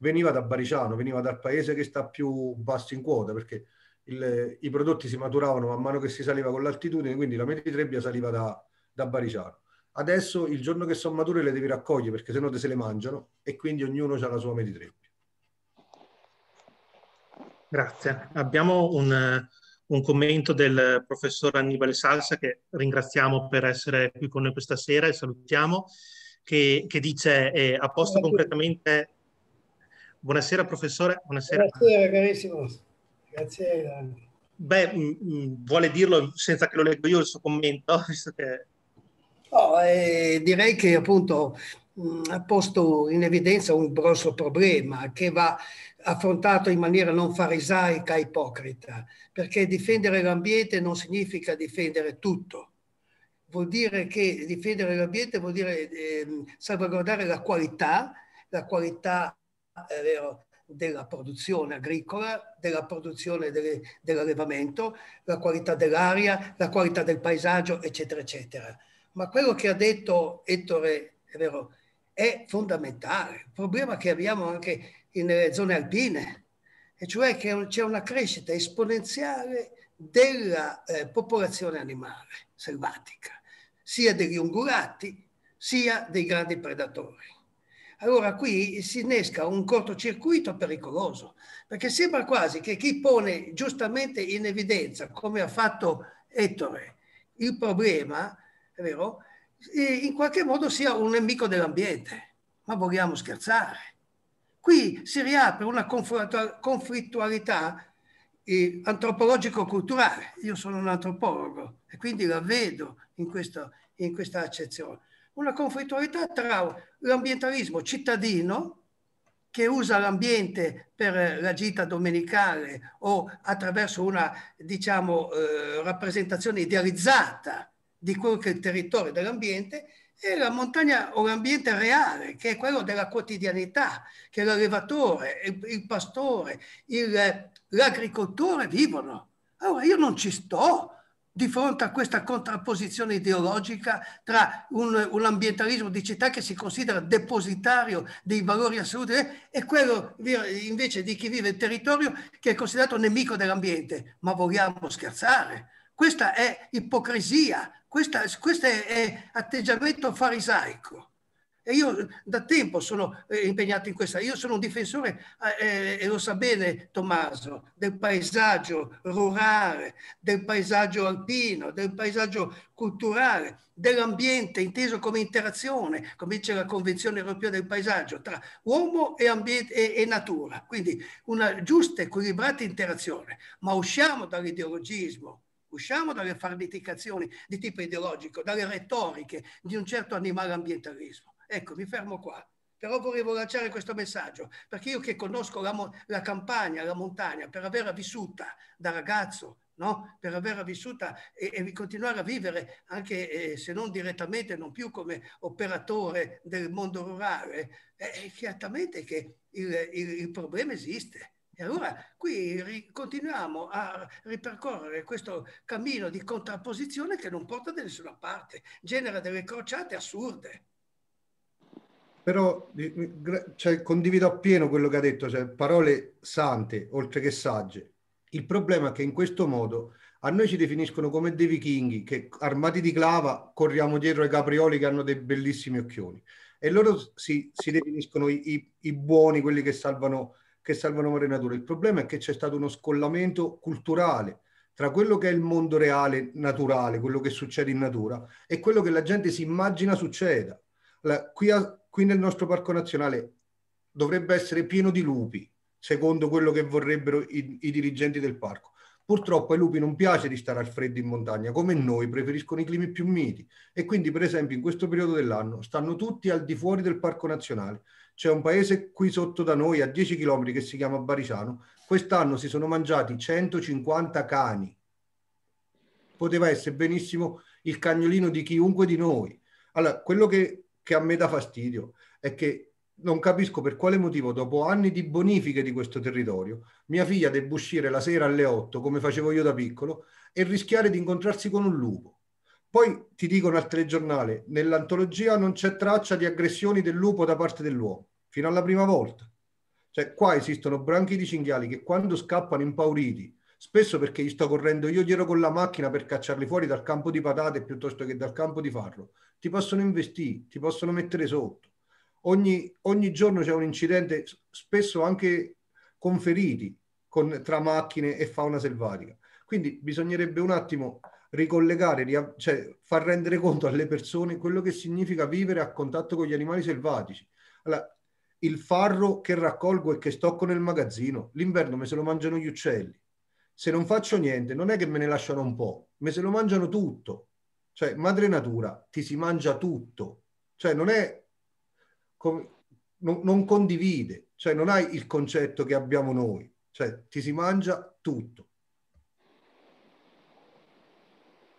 veniva da Bariciano, veniva dal paese che sta più basso in quota perché il, i prodotti si maturavano man mano che si saliva con l'altitudine, quindi la Meditrebbia saliva da, da Bariciano. Adesso il giorno che sono mature le devi raccogliere perché sennò te se le mangiano e quindi ognuno ha la sua Meditrebbia. Grazie. Abbiamo un, un commento del professor Annibale Salsa, che ringraziamo per essere qui con noi questa sera e salutiamo, che, che dice eh, apposta concretamente... Buonasera professore, buonasera. Buonasera carissimo, grazie. Beh, mh, vuole dirlo senza che lo leggo io il suo commento, visto che... Oh, eh, direi che appunto mh, ha posto in evidenza un grosso problema che va affrontato in maniera non farisaica ipocrita, perché difendere l'ambiente non significa difendere tutto. Vuol dire che difendere l'ambiente vuol dire eh, salvaguardare la qualità, la qualità eh, vero, della produzione agricola, della produzione delle, dell'allevamento, la qualità dell'aria, la qualità del paesaggio, eccetera, eccetera. Ma quello che ha detto Ettore, è vero, è fondamentale. Il problema che abbiamo anche nelle zone alpine, e cioè che c'è una crescita esponenziale della eh, popolazione animale selvatica, sia degli ungulati sia dei grandi predatori. Allora qui si innesca un cortocircuito pericoloso, perché sembra quasi che chi pone giustamente in evidenza, come ha fatto Ettore, il problema, è vero, eh, in qualche modo sia un nemico dell'ambiente. Ma vogliamo scherzare? Qui si riapre una conflittualità eh, antropologico-culturale. Io sono un antropologo e quindi la vedo in, questo, in questa accezione. Una conflittualità tra l'ambientalismo cittadino, che usa l'ambiente per la gita domenicale o attraverso una diciamo, eh, rappresentazione idealizzata di quello che è il territorio dell'ambiente è la montagna o l'ambiente reale, che è quello della quotidianità, che l'allevatore, il, il pastore, il, l'agricoltore vivono. Allora io non ci sto di fronte a questa contrapposizione ideologica tra un, un, ambientalismo di città che si considera depositario dei valori assoluti e quello invece di chi vive il territorio che è considerato nemico dell'ambiente. Ma vogliamo scherzare? Questa è ipocrisia, questa, questo è, atteggiamento farisaico. E io da tempo sono eh, impegnato in questa. Io sono un difensore, eh, eh, e lo sa bene Tommaso, del paesaggio rurale, del paesaggio alpino, del paesaggio culturale, dell'ambiente inteso come interazione, come dice la Convenzione europea del paesaggio, tra uomo e, ambiente, e, e natura. Quindi una giusta, equilibrata interazione. Ma usciamo dall'ideologismo, Usciamo dalle farneticazioni di tipo ideologico, dalle retoriche di un certo animale ambientalismo. Ecco, mi fermo qua. Però volevo lanciare questo messaggio, perché io che conosco la, la campagna, la montagna, per averla vissuta da ragazzo, No? per averla vissuta e, e, continuare a vivere anche eh, se non direttamente, non più come operatore del mondo rurale, eh, è eh, chiaramente che il, il, il problema esiste. E allora qui continuiamo a ripercorrere questo cammino di contrapposizione che non porta da nessuna parte, genera delle crociate assurde. Però cioè, condivido appieno quello che ha detto, cioè parole sante oltre che sagge. Il problema è che in questo modo a noi ci definiscono come dei vichinghi che armati di clava corriamo dietro ai caprioli che hanno dei bellissimi occhioni e loro si, si definiscono i, i, i buoni, quelli che salvano che salvano mare e natura. Il problema è che c'è stato uno scollamento culturale tra quello che è il mondo reale, naturale, quello che succede in natura, e quello che la gente si immagina succeda. Allora, qui, a, qui nel nostro parco nazionale dovrebbe essere pieno di lupi, secondo quello che vorrebbero i, i dirigenti del parco. Purtroppo ai lupi non piace di stare al freddo in montagna, come noi preferiscono i climi più miti e quindi per esempio in questo periodo dell'anno stanno tutti al di fuori del Parco Nazionale. C'è un paese qui sotto da noi a 10 km che si chiama Barisano, quest'anno si sono mangiati 150 cani. Poteva essere benissimo il cagnolino di chiunque di noi. Allora, quello che, che a me dà fastidio è che non capisco per quale motivo, dopo anni di bonifiche di questo territorio, mia figlia debba uscire la sera alle 8, come facevo io da piccolo, e rischiare di incontrarsi con un lupo. Poi ti dicono al telegiornale, nell'antologia non c'è traccia di aggressioni del lupo da parte dell'uomo, fino alla prima volta. Cioè, qua esistono branchi di cinghiali che quando scappano impauriti, spesso perché gli sto correndo io dietro con la macchina per cacciarli fuori dal campo di patate piuttosto che dal campo di farro, ti possono investire, ti possono mettere sotto ogni, ogni giorno c'è un incidente, spesso anche con feriti, con, tra macchine e fauna selvatica. Quindi bisognerebbe un attimo ricollegare, cioè far rendere conto alle persone quello che significa vivere a contatto con gli animali selvatici. Allora, il farro che raccolgo e che stocco nel magazzino, l'inverno me se lo mangiano gli uccelli. Se non faccio niente, non è che me ne lasciano un po', me se lo mangiano tutto. Cioè, madre natura ti si mangia tutto. Cioè, non è come, non, non, condivide, cioè non hai il concetto che abbiamo noi, cioè ti si mangia tutto.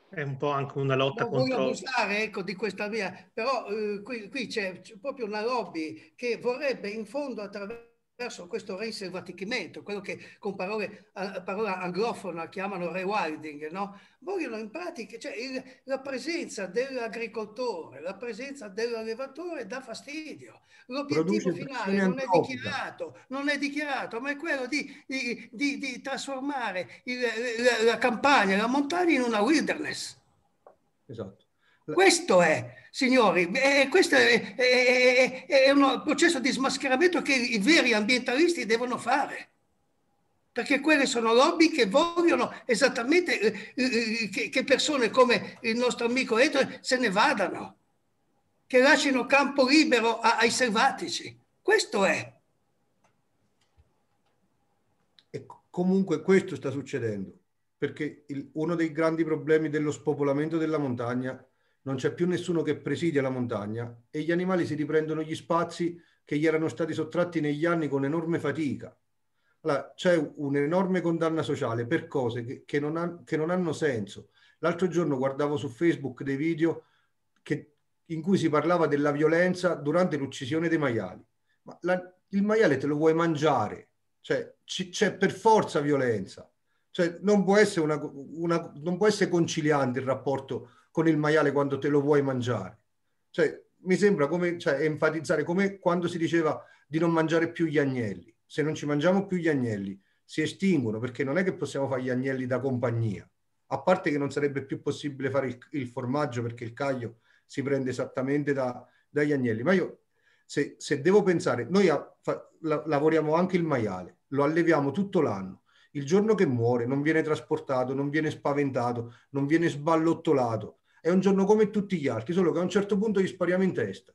È un po' anche una lotta non contro... Non voglio abusare ecco, di questa via, però eh, qui, qui c'è, c'è proprio una lobby che vorrebbe in fondo attraverso verso questo reinselvatichimento, quello che con parole, a, anglofona chiamano rewilding, no? vogliono in pratica, cioè il, la presenza dell'agricoltore, la presenza dell'allevatore dà fastidio. L'obiettivo finale non è, dichiarato, non è dichiarato, ma è quello di, di, di, di trasformare il, la, la campagna, la montagna in una wilderness. Esatto. Questo è, Signori, eh, eh questo è, è, è, un processo di smascheramento che i veri ambientalisti devono fare, perché quelle sono lobby che vogliono esattamente eh, eh, che, che, persone come il nostro amico Ettore se ne vadano, che lasciano campo libero a, ai selvatici. Questo è. E comunque questo sta succedendo, perché il, uno dei grandi problemi dello spopolamento della montagna non c'è più nessuno che presidia la montagna e gli animali si riprendono gli spazi che gli erano stati sottratti negli anni con enorme fatica. Allora, c'è un'enorme condanna sociale per cose che, che, non ha, che, non hanno senso. L'altro giorno guardavo su Facebook dei video che, in cui si parlava della violenza durante l'uccisione dei maiali. Ma la, il maiale te lo vuoi mangiare, cioè c- c'è per forza violenza. Cioè, non, può una, una, non può essere conciliante il rapporto con il maiale quando te lo vuoi mangiare. Cioè, mi sembra come cioè, enfatizzare come quando si diceva di non mangiare più gli agnelli. Se non ci mangiamo più gli agnelli, si estinguono perché non è che possiamo fare gli agnelli da compagnia. A parte che non sarebbe più possibile fare il, il formaggio perché il caglio si prende esattamente da, dagli agnelli. Ma io, se, se devo pensare, noi a, fa, la, lavoriamo anche il maiale, lo alleviamo tutto l'anno. Il giorno che muore non viene trasportato, non viene spaventato, non viene sballottolato, è un giorno come tutti gli altri, solo che a un certo punto gli spariamo in testa.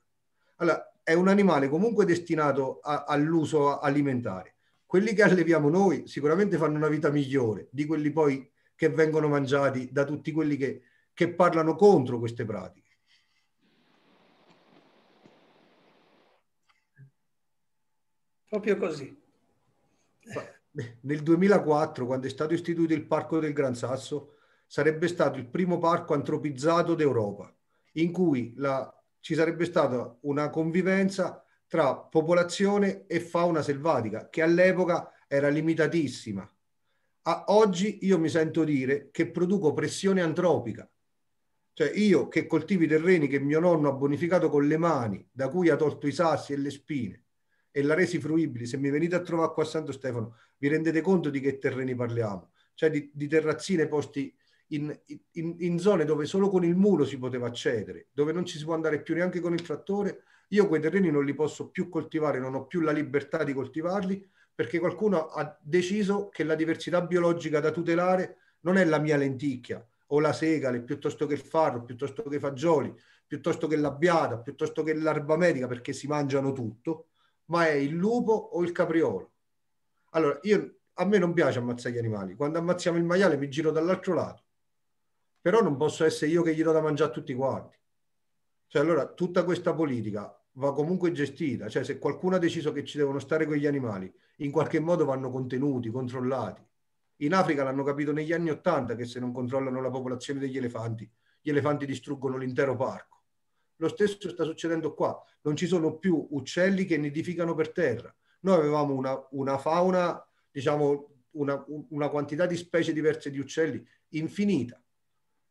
Allora, è un animale comunque destinato a, all'uso alimentare. Quelli che alleviamo noi sicuramente fanno una vita migliore di quelli poi che vengono mangiati da tutti quelli che, che parlano contro queste pratiche. Proprio così. Nel 2004, quando è stato istituito il Parco del Gran Sasso, sarebbe stato il primo parco antropizzato d'Europa, in cui la, ci sarebbe stata una convivenza tra popolazione e fauna selvatica, che all'epoca era limitatissima. A oggi io mi sento dire che produco pressione antropica, cioè io che coltivo i terreni che mio nonno ha bonificato con le mani, da cui ha tolto i sassi e le spine e la resi fruibili, se mi venite a trovare qua a Santo Stefano vi rendete conto di che terreni parliamo, cioè di, di terrazzine posti in, in, in, zone dove solo con il muro si poteva accedere, dove non ci si può andare più neanche con il trattore, io quei terreni non li posso più coltivare, non ho più la libertà di coltivarli perché qualcuno ha deciso che la diversità biologica da tutelare non è la mia lenticchia o la segale piuttosto che il farro, piuttosto che i fagioli, piuttosto che l'abbiata, piuttosto che l'arba medica perché si mangiano tutto, ma è il lupo o il capriolo. Allora, io, a me non piace ammazzare gli animali, quando ammazziamo il maiale mi giro dall'altro lato però non posso essere io che gli do da mangiare a tutti quanti. Cioè, allora, tutta questa politica va comunque gestita, cioè se qualcuno ha deciso che ci devono stare quegli animali, in qualche modo vanno contenuti, controllati. In Africa l'hanno capito negli anni Ottanta che se non controllano la popolazione degli elefanti, gli elefanti distruggono l'intero parco. Lo stesso sta succedendo qua, non ci sono più uccelli che nidificano per terra. Noi avevamo una, una fauna, diciamo, una, una quantità di specie diverse di uccelli infinita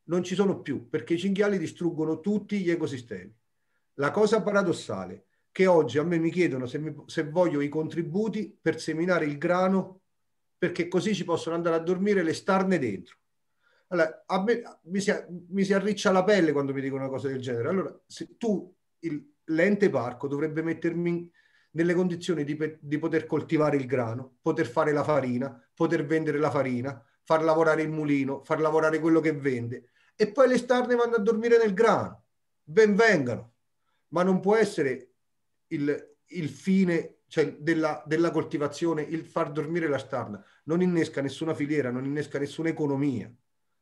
non ci sono più perché i cinghiali distruggono tutti gli ecosistemi. La cosa paradossale è che oggi a me mi chiedono se, mi, se, voglio i contributi per seminare il grano perché così ci possono andare a dormire e le starne dentro. Allora, a me mi si, mi si, arriccia la pelle quando mi dicono una cosa del genere. Allora, se tu, il, l'ente parco, dovrebbe mettermi nelle condizioni di, di poter coltivare il grano, poter fare la farina, poter vendere la farina, far lavorare il mulino, far lavorare quello che vende, e poi le starne vanno a dormire nel grano. Ben vengano, ma non può essere il, il fine cioè, della, della, coltivazione il far dormire la starna. Non innesca nessuna filiera, non innesca nessuna economia.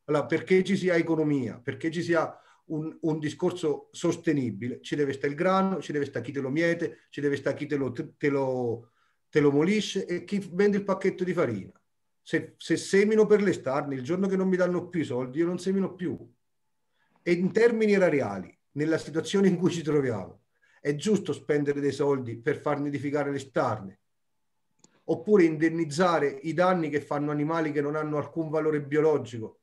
Allora, perché ci sia economia, perché ci sia un, un discorso sostenibile, ci deve stare il grano, ci deve stare chi te lo miete, ci deve stare chi te lo, te lo, te lo molisce e chi vende il pacchetto di farina se, se semino per l'estarno, il giorno che non mi danno più i soldi, io non semino più. E in termini erariali, nella situazione in cui ci troviamo, è giusto spendere dei soldi per far nidificare le starne? Oppure indennizzare i danni che fanno animali che non hanno alcun valore biologico,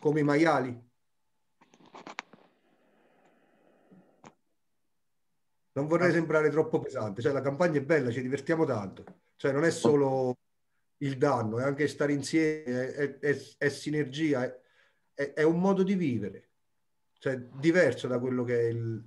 come i maiali? Non vorrei ah. sembrare troppo pesante, cioè la campagna è bella, ci divertiamo tanto, cioè non è solo il danno, è anche stare insieme, è, è, è sinergia, è, è, un modo di vivere, cioè diverso da quello che è il,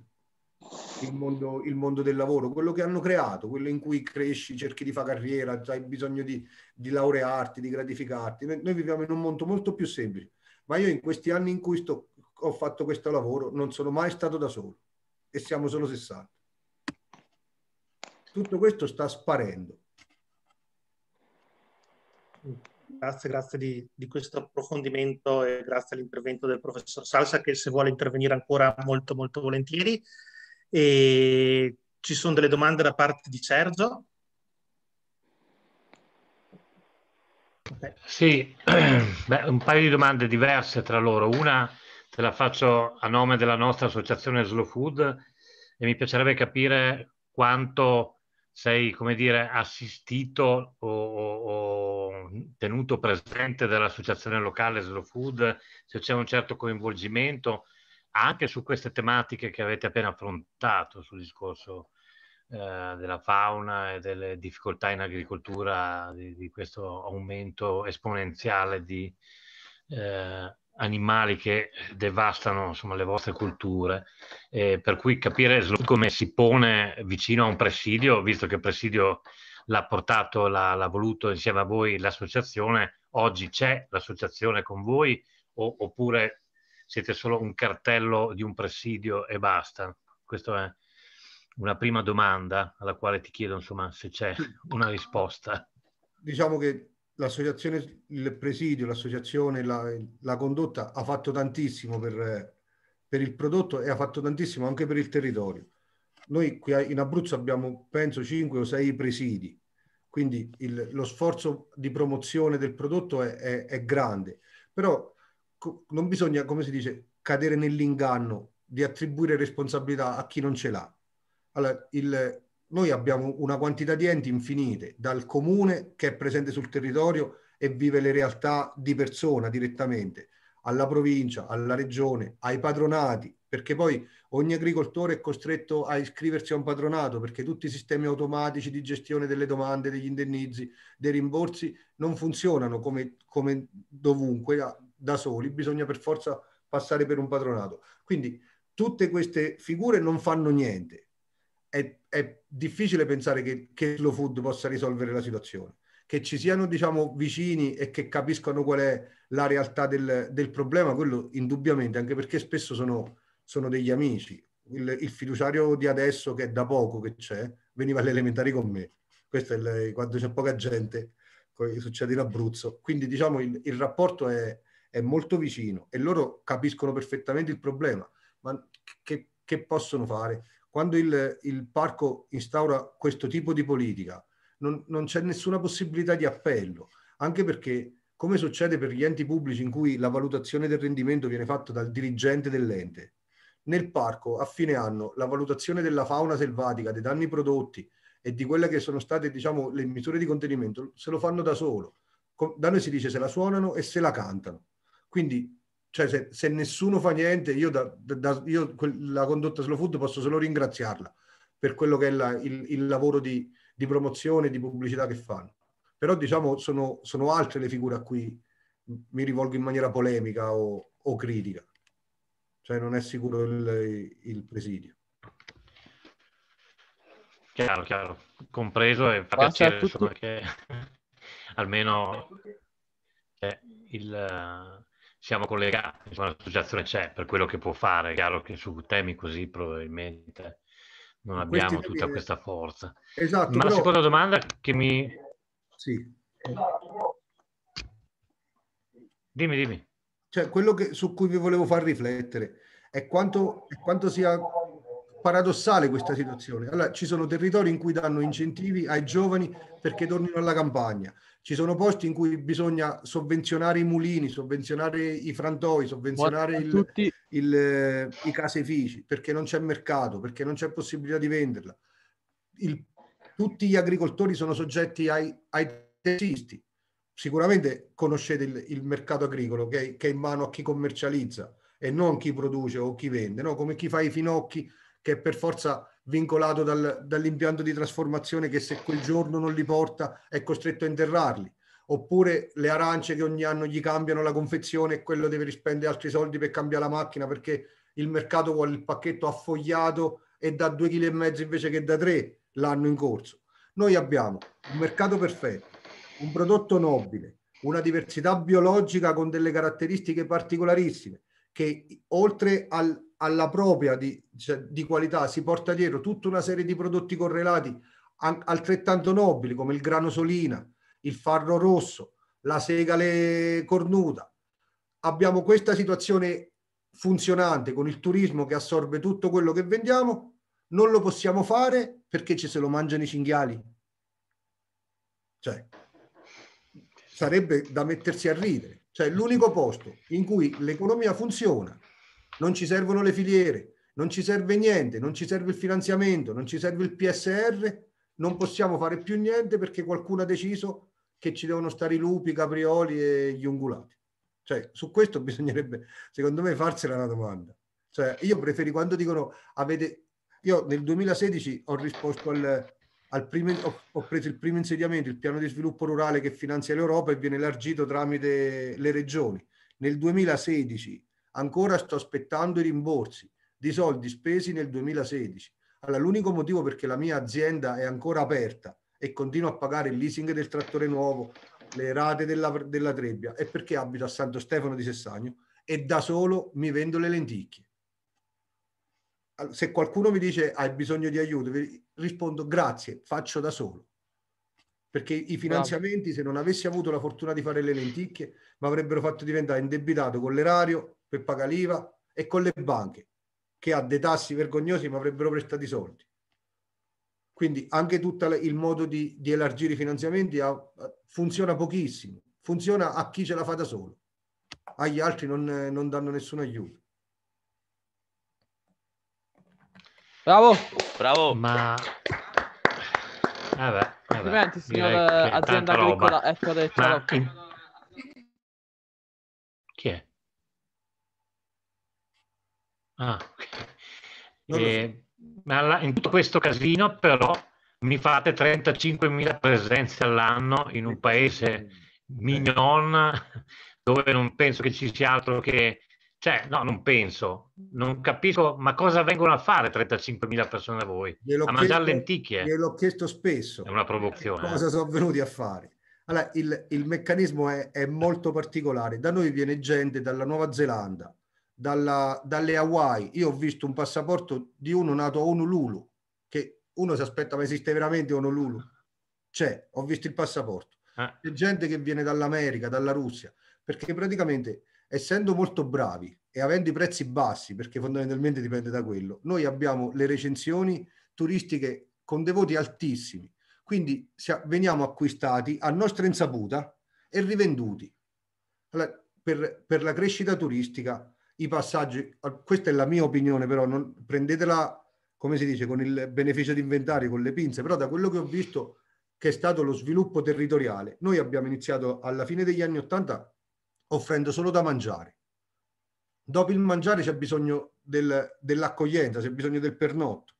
il, mondo, il mondo del lavoro, quello che hanno creato, quello in cui cresci, cerchi di fare carriera, hai bisogno di, di laurearti, di gratificarti. Noi, viviamo in un mondo molto più semplice, ma io in questi anni in cui sto, ho fatto questo lavoro non sono mai stato da solo e siamo solo 60. Tutto questo sta sparendo Grazie, grazie di, di, questo approfondimento e grazie all'intervento del professor Salsa che se vuole intervenire ancora molto molto volentieri. E ci sono delle domande da parte di Sergio. Sì, Beh, un paio di domande diverse tra loro. Una te la faccio a nome della nostra associazione Slow Food e mi piacerebbe capire quanto sei, come dire, assistito o, o, o tenuto presente dall'associazione locale Slow Food, se c'è un certo coinvolgimento anche su queste tematiche che avete appena affrontato, sul discorso eh, della fauna e delle difficoltà in agricoltura, di, di questo aumento esponenziale di eh, animali che devastano insomma, le vostre culture, eh, per cui capire come si pone vicino a un presidio, visto che il presidio l'ha portato, l'ha, l'ha voluto insieme a voi l'associazione, oggi c'è l'associazione con voi o, oppure siete solo un cartello di un presidio e basta? Questa è una prima domanda alla quale ti chiedo insomma, se c'è una risposta. Diciamo che l'associazione, il presidio, l'associazione, la, la, condotta ha fatto tantissimo per, per, il prodotto e ha fatto tantissimo anche per il territorio. Noi qui in Abruzzo abbiamo, penso, 5 o 6 presidi, quindi il, lo sforzo di promozione del prodotto è, è, è grande, però non bisogna, come si dice, cadere nell'inganno di attribuire responsabilità a chi non ce l'ha. Allora, il, noi abbiamo una quantità di enti infinite, dal comune che è presente sul territorio e vive le realtà di persona direttamente, alla provincia, alla regione, ai padronati, perché poi ogni agricoltore è costretto a iscriversi a un padronato perché tutti i sistemi automatici di gestione delle domande, degli indennizi, dei rimborsi non funzionano come, come dovunque da, da soli, bisogna per forza passare per un padronato. Quindi tutte queste figure non fanno niente, è, è difficile pensare che, che Slow Food possa risolvere la situazione. Che ci siano, diciamo, vicini e che capiscano qual è la realtà del, del problema, quello indubbiamente, anche perché spesso sono, sono degli amici. Il, il, fiduciario di adesso, che è da poco che c'è, veniva alle elementari con me. Questo è il, quando c'è poca gente, succede in Abruzzo. Quindi, diciamo, il, il rapporto è, è molto vicino e loro capiscono perfettamente il problema, ma che, che possono fare? quando il, il parco instaura questo tipo di politica, non, non c'è nessuna possibilità di appello, anche perché come succede per gli enti pubblici in cui la valutazione del rendimento viene fatta dal dirigente dell'ente. Nel parco a fine anno la valutazione della fauna selvatica, dei danni prodotti e di quelle che sono state diciamo, le misure di contenimento se lo fanno da solo. Da noi si dice se la suonano e se la cantano. Quindi cioè se, se, nessuno fa niente, io, da, da, io la condotta Slow Food posso solo ringraziarla per quello che è la, il, il, lavoro di, di promozione, di pubblicità che fanno. Però diciamo sono, sono altre le figure a cui mi rivolgo in maniera polemica o, o critica. Cioè non è sicuro il, il presidio. Chiaro, chiaro, compreso e fa piacere insomma, che almeno eh, il, siamo collegati, insomma, l'associazione c'è per quello che può fare, è chiaro che su temi così probabilmente non abbiamo Questi tutta questa forza. Esatto, Ma però... la seconda domanda che mi... Sì. Dimmi, dimmi. Cioè, quello che, su cui vi volevo far riflettere è quanto, è quanto sia paradossale questa situazione. Allora, ci sono territori in cui danno incentivi ai giovani perché tornino alla campagna, ci sono posti in cui bisogna sovvenzionare i mulini, sovvenzionare i frantoi, sovvenzionare il, tutti... il, i caseifici, perché non c'è mercato, perché non c'è possibilità di venderla. Il, tutti gli agricoltori sono soggetti ai, ai tessisti. Sicuramente conoscete il, il mercato agricolo che è, che è in mano a chi commercializza e non chi produce o chi vende, no? come chi fa i finocchi che per forza vincolato dal, dall'impianto di trasformazione che se quel giorno non li porta è costretto a interrarli. Oppure le arance che ogni anno gli cambiano la confezione e quello deve rispendere altri soldi per cambiare la macchina perché il mercato vuole il pacchetto affogliato e da 2,5 kg invece che da 3 l'anno in corso. Noi abbiamo un mercato perfetto, un prodotto nobile, una diversità biologica con delle caratteristiche particolarissime che oltre al, alla propria di, cioè, di, qualità si porta dietro tutta una serie di prodotti correlati an- altrettanto nobili come il grano granosolina, il farro rosso, la segale cornuta. Abbiamo questa situazione funzionante con il turismo che assorbe tutto quello che vendiamo, non lo possiamo fare perché ci se lo mangiano i cinghiali. Cioè, sarebbe da mettersi a ridere. Cioè, l'unico posto in cui l'economia funziona non ci servono le filiere, non ci serve niente, non ci serve il finanziamento, non ci serve il PSR, non possiamo fare più niente perché qualcuno ha deciso che ci devono stare i lupi, i caprioli e gli ungulati. Cioè, su questo bisognerebbe, secondo me, farsela una domanda. Cioè, io preferi quando dicono avete... Io nel 2016 ho risposto al, al primo, ho, preso il primo insediamento, il piano di sviluppo rurale che finanzia l'Europa e viene elargito tramite le regioni. Nel 2016 Ancora sto aspettando i rimborsi di soldi spesi nel 2016. Allora, l'unico motivo perché la mia azienda è ancora aperta e continuo a pagare il leasing del trattore nuovo, le rate della, della trebbia, è perché abito a Santo Stefano di Sessagno e da solo mi vendo le lenticchie. Se qualcuno mi dice hai bisogno di aiuto, rispondo grazie, faccio da solo. Perché i finanziamenti, se non avessi avuto la fortuna di fare le lenticchie, mi avrebbero fatto diventare indebitato con l'erario per pagare l'IVA e con le banche che a dei tassi vergognosi mi avrebbero prestato i soldi. Quindi anche tutto il modo di, di elargire i finanziamenti funziona pochissimo, funziona a chi ce la fa da solo, agli altri non, non danno nessun aiuto. Bravo, bravo. Ma vabbè, vabbè. Diventi, signor azienda agricola, ecco detto. Ma... Ah. Eh, ma in tutto questo casino però mi fate 35.000 presenze all'anno in un paese mignon dove non penso che ci sia altro che... Cioè, no, non penso, non capisco, ma cosa vengono a fare 35.000 persone da voi? Glielo a mangiare chiesto, lenticchie? Gliel'ho chiesto spesso. È una provocazione. Cosa eh. sono venuti a fare? Allora, il, il meccanismo è, è molto particolare. Da noi viene gente dalla Nuova Zelanda, dalla, dalle Hawaii. Io ho visto un passaporto di uno nato a Honolulu, che uno si aspetta ma esiste veramente Honolulu. C'è, ho visto il passaporto. Ah. C'è gente che viene dall'America, dalla Russia, perché praticamente essendo molto bravi e avendo i prezzi bassi, perché fondamentalmente dipende da quello, noi abbiamo le recensioni turistiche con dei voti altissimi. Quindi veniamo acquistati a nostra insaputa e rivenduti. Allora, per, per la crescita turistica i passaggi, questa è la mia opinione però, non, prendetela come si dice con il beneficio di inventario, con le pinze, però da quello che ho visto che è stato lo sviluppo territoriale, noi abbiamo iniziato alla fine degli anni Ottanta offrendo solo da mangiare. Dopo il mangiare c'è bisogno del, dell'accoglienza, c'è bisogno del pernotto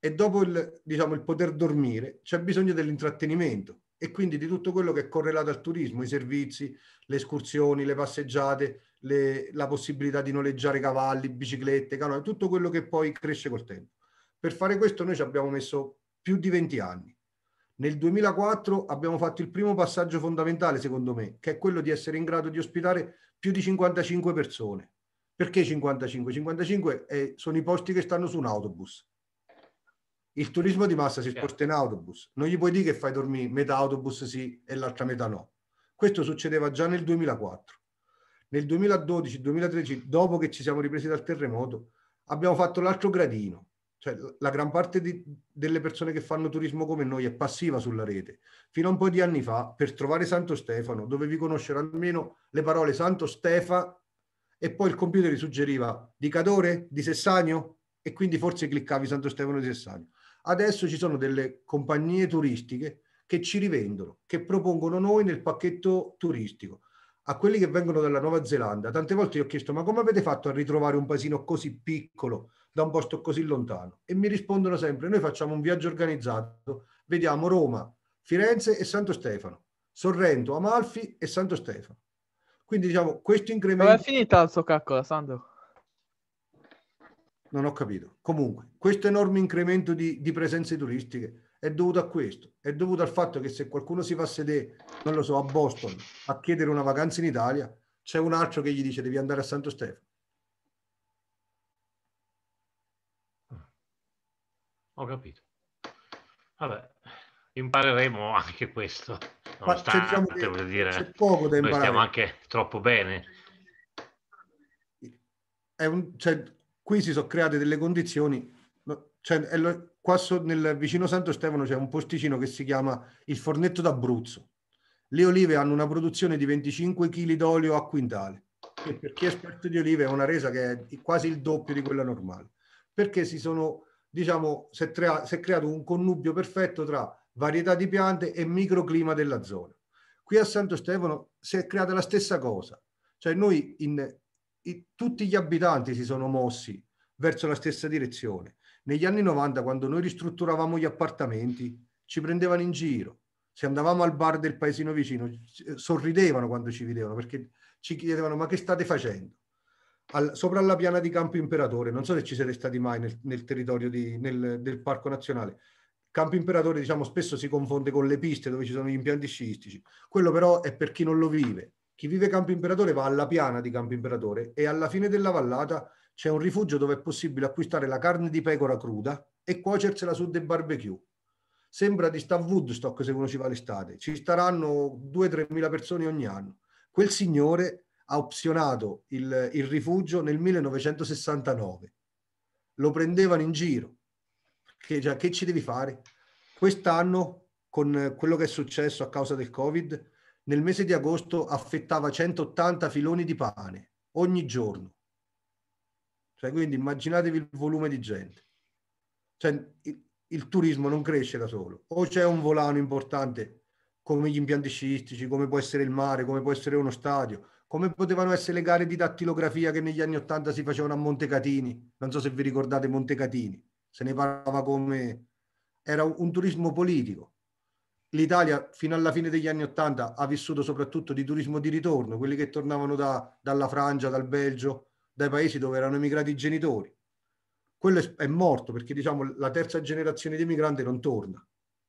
e dopo il, diciamo, il poter dormire c'è bisogno dell'intrattenimento e quindi di tutto quello che è correlato al turismo, i servizi, le escursioni, le passeggiate, le, la possibilità di noleggiare cavalli, biciclette, canoni, tutto quello che poi cresce col tempo. Per fare questo noi ci abbiamo messo più di 20 anni. Nel 2004 abbiamo fatto il primo passaggio fondamentale, secondo me, che è quello di essere in grado di ospitare più di 55 persone. Perché 55? 55 è, sono i posti che stanno su un autobus. Il turismo di massa si certo. sposta in autobus, non gli puoi dire che fai dormire metà autobus sì e l'altra metà no. Questo succedeva già nel 2004. Nel 2012-2013, dopo che ci siamo ripresi dal terremoto, abbiamo fatto l'altro gradino. Cioè, la gran parte di, delle persone che fanno turismo come noi è passiva sulla rete. Fino a un po' di anni fa, per trovare Santo Stefano, dovevi conoscere almeno le parole Santo Stefano e poi il computer gli suggeriva di Cadore, di Sessagno e quindi forse cliccavi Santo Stefano di Sessagno. Adesso ci sono delle compagnie turistiche che ci rivendono, che propongono noi nel pacchetto turistico. A quelli che vengono dalla Nuova Zelanda, tante volte gli ho chiesto ma come avete fatto a ritrovare un paesino così piccolo da un posto così lontano? E mi rispondono sempre, noi facciamo un viaggio organizzato, vediamo Roma, Firenze e Santo Stefano, Sorrento, Amalfi e Santo Stefano. Quindi diciamo questo incremento... Dove è finita il suo caccola, Sandro? Non ho capito. Comunque, questo enorme incremento di, di presenze turistiche è dovuto a questo, è dovuto al fatto che se qualcuno si fa sedere, non lo so, a Boston a chiedere una vacanza in Italia, c'è un altro che gli dice devi andare a Santo Stefano. Ho capito. Vabbè, impareremo anche questo. Nonostante, devo dire, c'è poco da imparare. Noi stiamo anche troppo bene. È Un, cioè, Qui si sono create delle condizioni, cioè, è lo, qua so, nel vicino Santo Stefano c'è un posticino che si chiama il Fornetto d'Abruzzo. Le olive hanno una produzione di 25 kg d'olio a quintale, che per chi è esperto di olive è una resa che è quasi il doppio di quella normale, perché si sono, diciamo, si è, trea, si è creato un connubio perfetto tra varietà di piante e microclima della zona. Qui a Santo Stefano si è creata la stessa cosa, cioè noi in i, tutti gli abitanti si sono mossi verso la stessa direzione. Negli anni 90, quando noi ristrutturavamo gli appartamenti, ci prendevano in giro. Se andavamo al bar del paesino vicino, eh, sorridevano quando ci vedevano perché ci chiedevano ma che state facendo? Al, sopra la piana di Campo Imperatore, non so se ci siete stati mai nel, nel territorio di, nel, del Parco Nazionale, Campo Imperatore diciamo spesso si confonde con le piste dove ci sono gli impianti sciistici, quello però è per chi non lo vive, chi vive Campo Imperatore va alla piana di Campo Imperatore e alla fine della vallata c'è un rifugio dove è possibile acquistare la carne di pecora cruda e cuocersela su dei barbecue. Sembra di sta Woodstock se uno ci va l'estate. Ci staranno 2-3 mila persone ogni anno. Quel signore ha opzionato il, il rifugio nel 1969. Lo prendevano in giro. Che, cioè, che ci devi fare? Quest'anno, con quello che è successo a causa del Covid, nel mese di agosto affettava 180 filoni di pane ogni giorno. Cioè, quindi immaginatevi il volume di gente. Cioè, il, il, turismo non cresce da solo. O c'è un volano importante come gli impianti sciistici, come può essere il mare, come può essere uno stadio, come potevano essere le gare di dattilografia che negli anni Ottanta si facevano a Montecatini. Non so se vi ricordate Montecatini, se ne parlava come... Era un, un turismo politico l'Italia fino alla fine degli anni Ottanta ha vissuto soprattutto di turismo di ritorno, quelli che tornavano da, dalla Francia, dal Belgio, dai paesi dove erano emigrati i genitori. Quello è, è morto perché diciamo la terza generazione di emigranti non torna.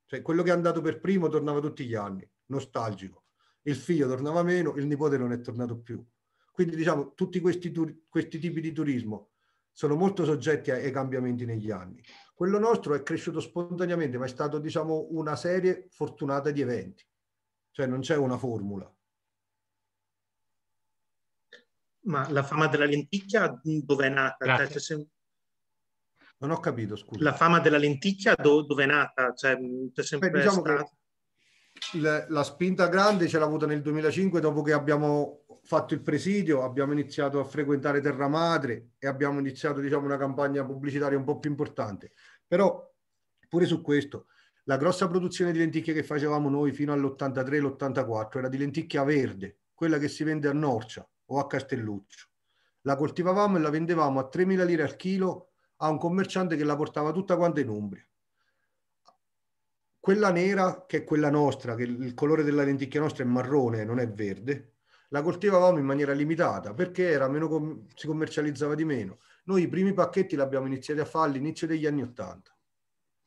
Cioè, quello che è andato per primo tornava tutti gli anni, nostalgico. Il figlio tornava meno, il nipote non è tornato più. Quindi diciamo tutti questi, questi tipi di turismo sono molto soggetti ai cambiamenti negli anni. Quello nostro è cresciuto spontaneamente, ma è stato diciamo una serie fortunata di eventi, cioè non c'è una formula. Ma la fama della lenticchia dove è nata? Cioè, non ho capito, scusa. La fama della lenticchia do, dove è nata? Cioè, c'è sempre Beh, diciamo stata la, spinta grande ce l'ha avuta nel 2005 dopo che abbiamo fatto il presidio, abbiamo iniziato a frequentare Terra Madre e abbiamo iniziato diciamo, una campagna pubblicitaria un po' più importante. Però pure su questo, la grossa produzione di lenticchie che facevamo noi fino all'83-84 era di lenticchia verde, quella che si vende a Norcia o a Castelluccio. La coltivavamo e la vendevamo a 3.000 lire al chilo a un commerciante che la portava tutta quanta in Umbria quella nera che è quella nostra, che il colore della lenticchia nostra è marrone, non è verde, la coltivavamo in maniera limitata perché era meno com- si commercializzava di meno. Noi i primi pacchetti li abbiamo iniziati a fare all'inizio degli anni Ottanta.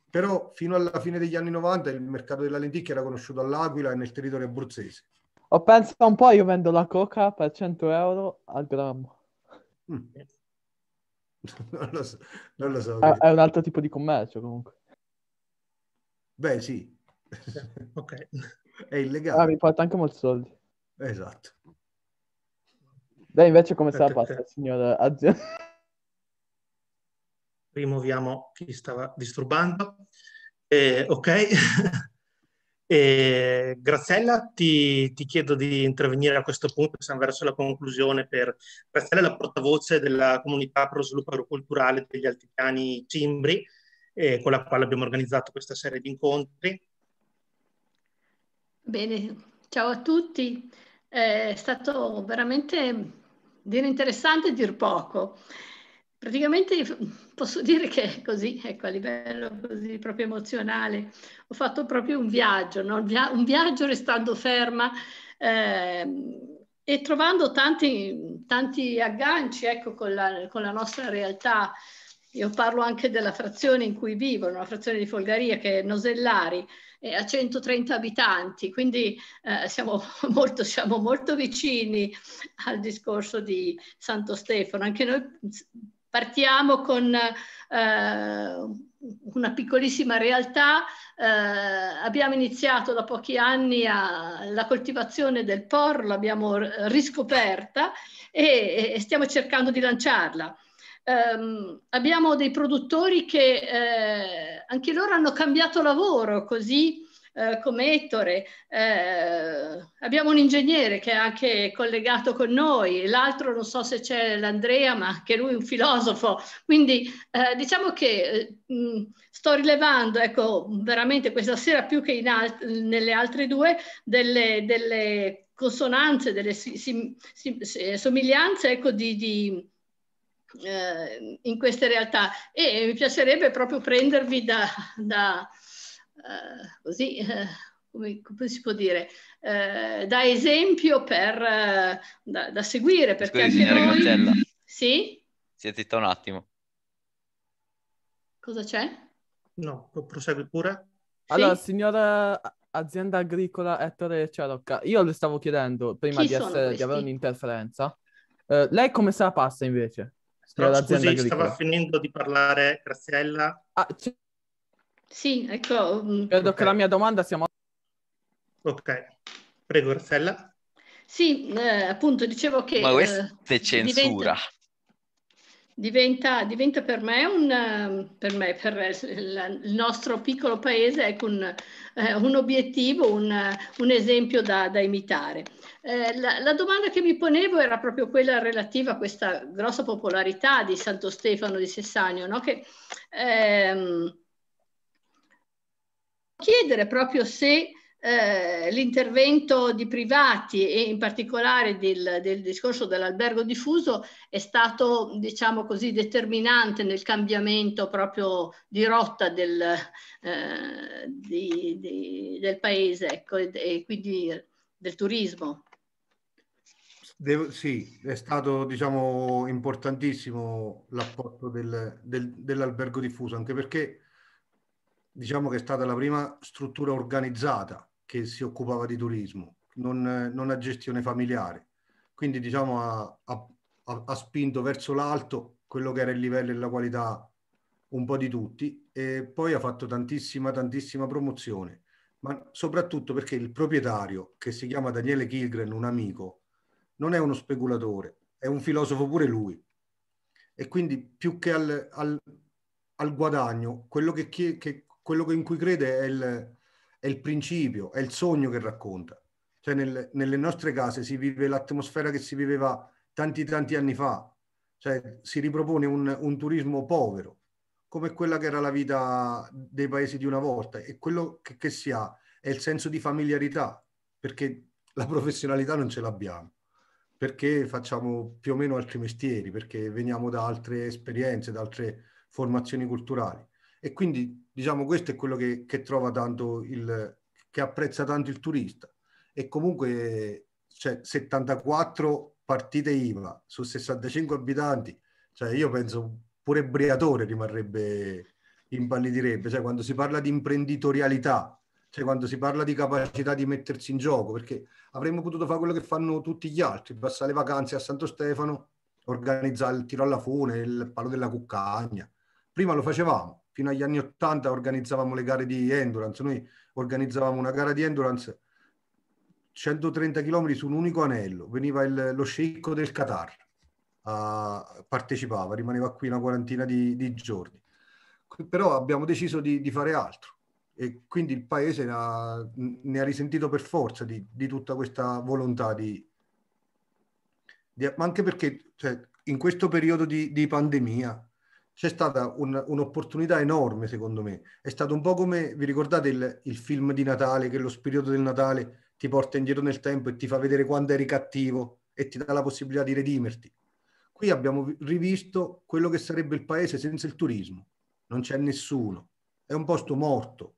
però fino alla fine degli anni 90 il mercato della lenticchia era conosciuto all'Aquila e nel territorio abruzzese. Ho pensato un po', io vendo la coca per 100 euro al grammo. Mm. non lo so. Non lo so è, è un altro tipo di commercio comunque. Beh, sì. ok. È illegale. Ah, mi porta anche molti soldi. Esatto. Beh, invece come se la passa, signora azienda? Rimuoviamo chi stava disturbando. Eh, ok. Eh, Graziella, ti, ti, chiedo di intervenire a questo punto, siamo verso la conclusione. Per... Graziella è la portavoce della comunità per lo sviluppo agroculturale degli altipiani Cimbri, eh, con la quale abbiamo organizzato questa serie di incontri. Bene, ciao a tutti. Eh, è stato veramente dire interessante e dir poco. Praticamente posso dire che così, ecco, a livello così proprio emozionale, ho fatto proprio un viaggio, no? un viaggio restando ferma eh, e trovando tanti, tanti agganci ecco, con la, con la nostra realtà. Io parlo anche della frazione in cui vivo, una frazione di Folgaria che è Nosellari, è a 130 abitanti, quindi eh, siamo, molto, siamo molto vicini al discorso di Santo Stefano. Anche noi partiamo con eh, una piccolissima realtà. Eh, abbiamo iniziato da pochi anni a, la coltivazione del porro, l'abbiamo riscoperta e, e stiamo cercando di lanciarla. Um, abbiamo dei produttori che eh, anche loro hanno cambiato lavoro, così eh, come Ettore. Eh, abbiamo un ingegnere che è anche collegato con noi, l'altro non so se c'è l'Andrea, ma anche lui è un filosofo. Quindi eh, diciamo che mh, eh, mm, sto rilevando, ecco, veramente questa sera più che alt nelle altre due, delle, delle consonanze, delle eh, somiglianze ecco, di, di eh, in queste realtà e mi piacerebbe proprio prendervi da, da eh, così, eh, come, come, si può dire, eh, da esempio per, eh, da, da, seguire. Perché Scusi, anche noi... Graziella. Sì? Si zitta un attimo. Cosa c'è? No, prosegue pure. Allora, sì? signora azienda agricola Ettore Cerocca io le stavo chiedendo prima di, essere, di, avere un'interferenza, eh, lei come se la passa invece? Però, scusi, stava finendo di parlare Graziella. Ah, sì, ecco. Mm, Credo okay. che la mia domanda sia molto... Ok, prego Graziella. Sì, eh, appunto dicevo che... Ma questa eh, è censura. Diventa, diventa, diventa per me, un, ehm, per, me per il nostro piccolo paese, ecco un, eh, un obiettivo, un, un esempio da, da imitare. Eh, la, la, domanda che mi ponevo era proprio quella relativa a questa grossa popolarità di Santo Stefano di Sessagno, no? che ehm, chiedere proprio se eh, l'intervento di privati e in particolare del, del discorso dell'albergo diffuso è stato, diciamo così, determinante nel cambiamento proprio di rotta del, eh, di, di, del paese ecco, e, e quindi del turismo. Devo, sì, è stato diciamo, importantissimo l'apporto del, del, dell'albergo diffuso, anche perché diciamo che è stata la prima struttura organizzata che si occupava di turismo, non, non a gestione familiare. Quindi diciamo, ha, ha, ha, spinto verso l'alto quello che era il livello e la qualità un po' di tutti e poi ha fatto tantissima, tantissima promozione, ma soprattutto perché il proprietario, che si chiama Daniele Kilgren, un amico, non è uno speculatore, è un filosofo pure lui. E quindi più che al, al, al guadagno, quello, che, che, quello in cui crede è il, è il, principio, è il sogno che racconta. Cioè nel, nelle nostre case si vive l'atmosfera che si viveva tanti tanti anni fa, cioè si ripropone un, un turismo povero, come quella che era la vita dei paesi di una volta e quello che, che si ha è il senso di familiarità, perché la professionalità non ce l'abbiamo perché facciamo più o meno altri mestieri, perché veniamo da altre esperienze, da altre formazioni culturali. E quindi, diciamo, questo è quello che, che trova tanto il, che apprezza tanto il turista. E comunque cioè, 74 partite IVA su 65 abitanti, cioè io penso pure Briatore rimarrebbe, impallidirebbe, cioè quando si parla di imprenditorialità cioè quando si parla di capacità di mettersi in gioco, perché avremmo potuto fare quello che fanno tutti gli altri, passare le vacanze a Santo Stefano, organizzare il tiro alla fune, il palo della cuccagna. Prima lo facevamo, fino agli anni Ottanta organizzavamo le gare di endurance, noi organizzavamo una gara di endurance 130 km su un unico anello, veniva il, lo sceicco del Qatar, a, partecipava, rimaneva qui una quarantina di, di giorni. Però abbiamo deciso di, di fare altro e quindi il paese ne ha, ne ha risentito per forza di, di, tutta questa volontà di, di ma anche perché cioè, in questo periodo di, di pandemia c'è stata un, un'opportunità enorme secondo me è stato un po' come vi ricordate il, il, film di Natale che lo spirito del Natale ti porta indietro nel tempo e ti fa vedere quando eri cattivo e ti dà la possibilità di redimerti qui abbiamo rivisto quello che sarebbe il paese senza il turismo non c'è nessuno è un posto morto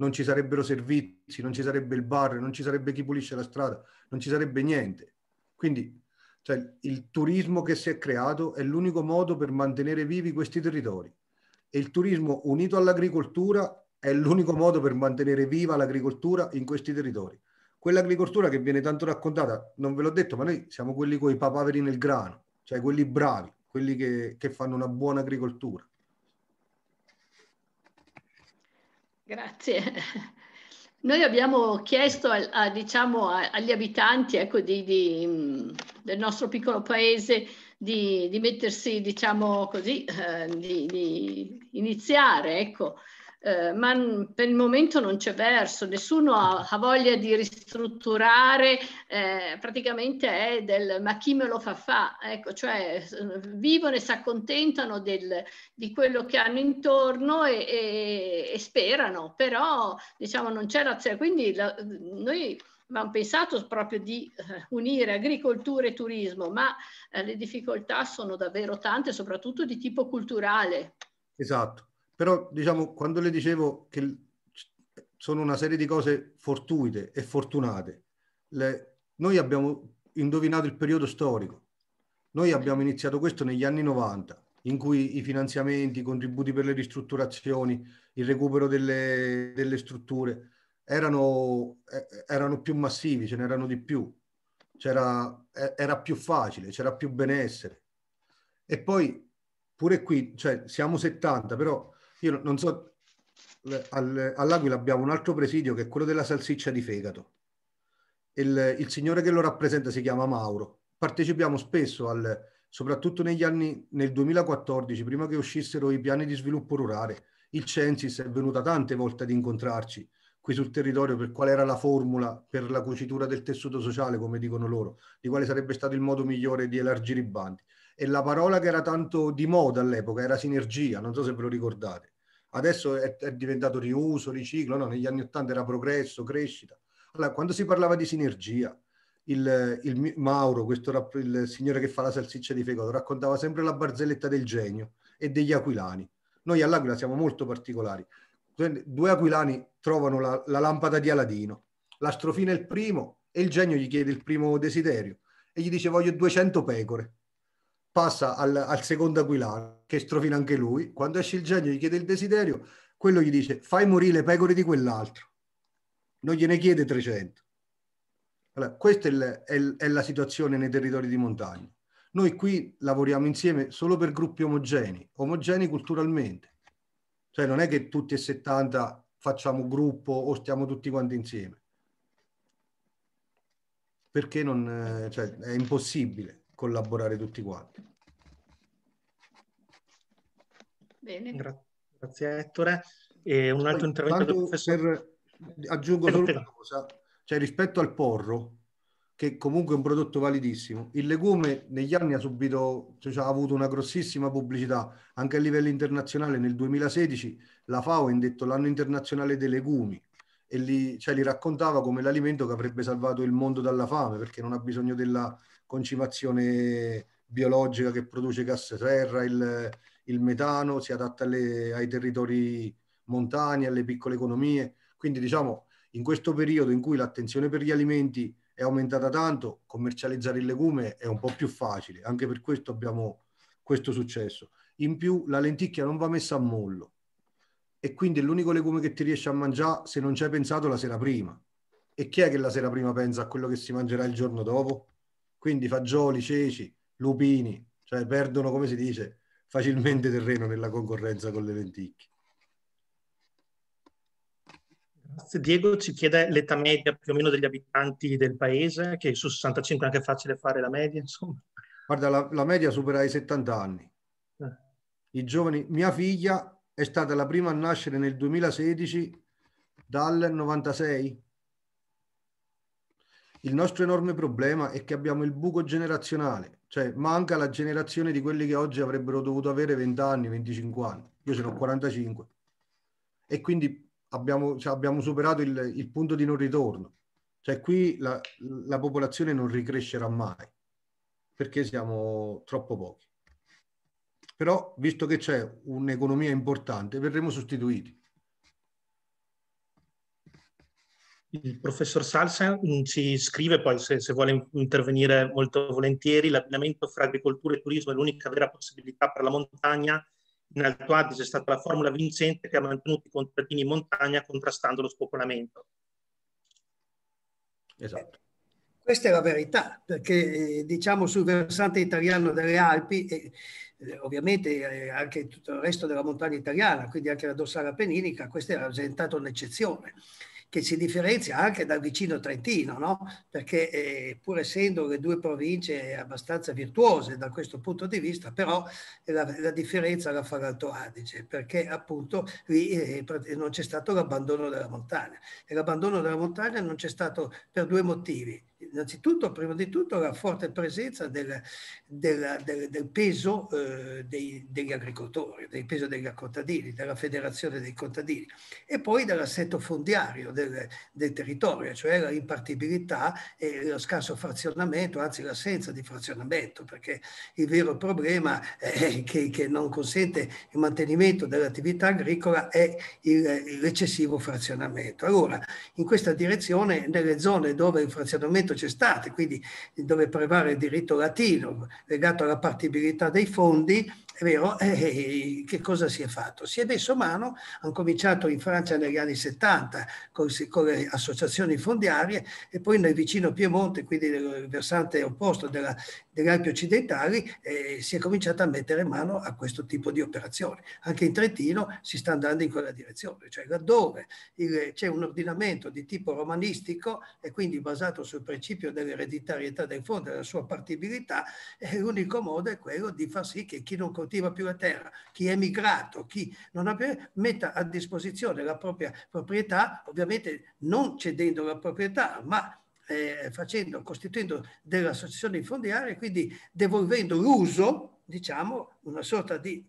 non ci sarebbero servizi, non ci sarebbe il bar, non ci sarebbe chi pulisce la strada, non ci sarebbe niente. Quindi cioè, il turismo che si è creato è l'unico modo per mantenere vivi questi territori e il turismo unito all'agricoltura è l'unico modo per mantenere viva l'agricoltura in questi territori. Quell'agricoltura che viene tanto raccontata, non ve l'ho detto, ma noi siamo quelli con i papaveri nel grano, cioè quelli bravi, quelli che, che fanno una buona agricoltura Grazie. Noi abbiamo chiesto a, a, diciamo, a, agli abitanti ecco, di, di, mm, del nostro piccolo paese di, di mettersi, diciamo così, eh, di, iniziare ecco, eh, ma per il momento non c'è verso, nessuno ha, ha voglia di ristrutturare, eh, praticamente è del ma chi me lo fa fa, ecco, cioè vivono e si accontentano del, di quello che hanno intorno e, e, e sperano, però diciamo non c'è l'azione, quindi la, noi abbiamo pensato proprio di eh, unire agricoltura e turismo, ma eh, le difficoltà sono davvero tante, soprattutto di tipo culturale. Esatto. Però diciamo, quando le dicevo che sono una serie di cose fortuite e fortunate, le, noi abbiamo indovinato il periodo storico. Noi abbiamo iniziato questo negli anni 90, in cui i finanziamenti, i contributi per le ristrutturazioni, il recupero delle, delle strutture erano, erano, più massivi, ce n'erano di più, c'era, era più facile, c'era più benessere. E poi pure qui, cioè siamo 70, però io non so, all'Aquila abbiamo un altro presidio che è quello della salsiccia di fegato. Il, il signore che lo rappresenta si chiama Mauro. Partecipiamo spesso al, soprattutto negli anni, nel 2014, prima che uscissero i piani di sviluppo rurale, il Censis è venuto tante volte ad incontrarci qui sul territorio per qual era la formula per la cucitura del tessuto sociale, come dicono loro, di quale sarebbe stato il modo migliore di elargire i bandi. E la parola che era tanto di moda all'epoca era sinergia, non so se ve lo ricordate adesso è, è diventato riuso, riciclo, no? negli anni 80 era progresso, crescita. Allora, quando si parlava di sinergia, il, il Mauro, questo, il signore che fa la salsiccia di fegato, raccontava sempre la barzelletta del genio e degli aquilani. Noi all'Aquila siamo molto particolari. Due aquilani trovano la, la lampada di Aladino, l'astrofina è il primo e il genio gli chiede il primo desiderio e gli dice voglio 200 pecore passa al, al secondo aquilano che strofina anche lui. Quando esce il genio, gli chiede il desiderio, quello gli dice fai morire le pecore di quell'altro. Non gliene chiede 300. Allora, questa è, il, è, è la situazione nei territori di montagna. Noi qui lavoriamo insieme solo per gruppi omogenei, omogenei culturalmente. Cioè non è che tutti e 70 facciamo gruppo o stiamo tutti quanti insieme. Perché non, eh, cioè, è impossibile collaborare tutti quanti. Bene. Gra- grazie Ettore. E un altro intervento professor... per, aggiungo solo una cosa, cioè rispetto al porro, che comunque è un prodotto validissimo. Il legume negli anni ha subito, cioè, ha avuto una grossissima pubblicità anche a livello internazionale. Nel 2016 la FAO ha indetto l'anno internazionale dei legumi e li, cioè, li raccontava come l'alimento che avrebbe salvato il mondo dalla fame perché non ha bisogno della concimazione biologica che produce gas serra, il, il metano, si adatta alle, ai territori montani, alle piccole economie. Quindi diciamo, in questo periodo in cui l'attenzione per gli alimenti è aumentata tanto, commercializzare il legume è un po' più facile, anche per questo abbiamo questo successo. In più la lenticchia non va messa a mollo e quindi è l'unico legume che ti riesci a mangiare se non ci hai pensato la sera prima. E chi è che la sera prima pensa a quello che si mangerà il giorno dopo? Quindi fagioli, ceci, lupini, cioè perdono, come si dice, facilmente terreno nella concorrenza con le lenticchie. Grazie Diego, ci chiede l'età media più o meno degli abitanti del paese, che su 65 è anche facile fare la media, insomma. Guarda, la, la media supera i 70 anni. Eh. I giovani, mia figlia è stata la prima a nascere nel 2016 dal 96, il nostro enorme problema è che abbiamo il buco generazionale, cioè manca la generazione di quelli che oggi avrebbero dovuto avere 20 anni, 25 anni. Io ce ne ho 45. E quindi abbiamo, cioè, abbiamo superato il, il, punto di non ritorno. Cioè qui la, la popolazione non ricrescerà mai perché siamo troppo pochi. Però, visto che c'è un'economia importante, verremo sostituiti. Il professor Salsa ci scrive poi, se, se vuole intervenire molto volentieri, l'abbinamento fra agricoltura e turismo è l'unica vera possibilità per la montagna. In Alto Adige è stata la formula vincente che ha mantenuto i contadini in montagna contrastando lo spopolamento. Esatto. Questa è la verità, perché eh, diciamo sul versante italiano delle Alpi, e eh, ovviamente eh, anche tutto il resto della montagna italiana, quindi anche la dorsale appenninica, questa ha rappresentato un'eccezione che si differenzia anche dal vicino Trentino, no? perché eh, pur essendo le due province abbastanza virtuose da questo punto di vista, però la, la differenza la fa l'Alto Adige, perché appunto lì eh, non c'è stato l'abbandono della montagna. E l'abbandono della montagna non c'è stato per due motivi innanzitutto, prima di tutto, la forte presenza del, del, del, del peso eh, dei, degli agricoltori, del peso degli contadini, della federazione dei contadini e poi dell'assetto fondiario del, territorio, cioè la impartibilità e lo scarso frazionamento, anzi l'assenza di frazionamento, perché il vero problema eh, che, che, non consente il mantenimento dell'attività agricola è il, l'eccessivo frazionamento. Allora, in questa direzione, nelle zone dove il frazionamento Novecento c'è stato, quindi dove prevale il diritto latino legato alla partibilità dei fondi è vero, eh, eh, eh, che cosa si è fatto? Si è messo mano, hanno cominciato in Francia negli anni 70 con, con le associazioni fondiarie e poi nel vicino Piemonte, quindi nel versante opposto della, delle Alpi occidentali, eh, si è cominciato a mettere mano a questo tipo di operazioni. Anche in Trentino si sta andando in quella direzione, cioè laddove il, c'è un ordinamento di tipo romanistico e quindi basato sul principio dell'ereditarietà del fondo e della sua partibilità, eh, l'unico modo è quello di far sì che chi non continua coltiva più la terra, chi è migrato, chi non ha più, metta a disposizione la propria proprietà, ovviamente non cedendo la proprietà, ma eh, facendo, costituendo delle associazioni fondiarie, quindi devolvendo l'uso, diciamo, una sorta di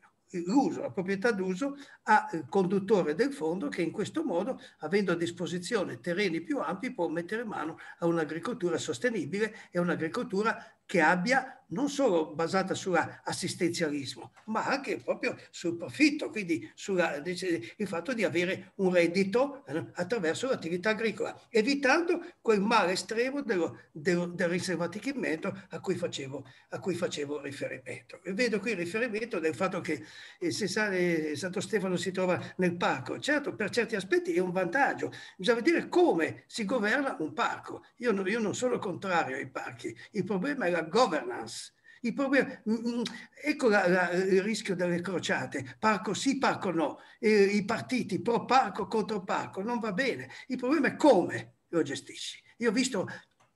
l'uso, la proprietà d'uso al conduttore del fondo che in questo modo, avendo a disposizione terreni più ampi, può mettere mano a un'agricoltura sostenibile e un'agricoltura che abbia non solo basata sull'assistenzialismo, ma anche proprio sul profitto, quindi sulla, il fatto di avere un reddito eh, attraverso l'attività agricola, evitando quel male estremo dello, del, del riservatichimento a cui, facevo, a cui facevo riferimento. E vedo qui il riferimento del fatto che eh, se sale, eh, Santo Stefano si trova nel parco, certo per certi aspetti è un vantaggio, bisogna vedere come si governa un parco. Io, no, io non sono contrario ai parchi, il problema è la governance il problema, mm, mm, ecco la, la, il rischio delle crociate, parco sì, parco no, I, i partiti pro parco, contro parco, non va bene. Il problema è come lo gestisci. Io ho visto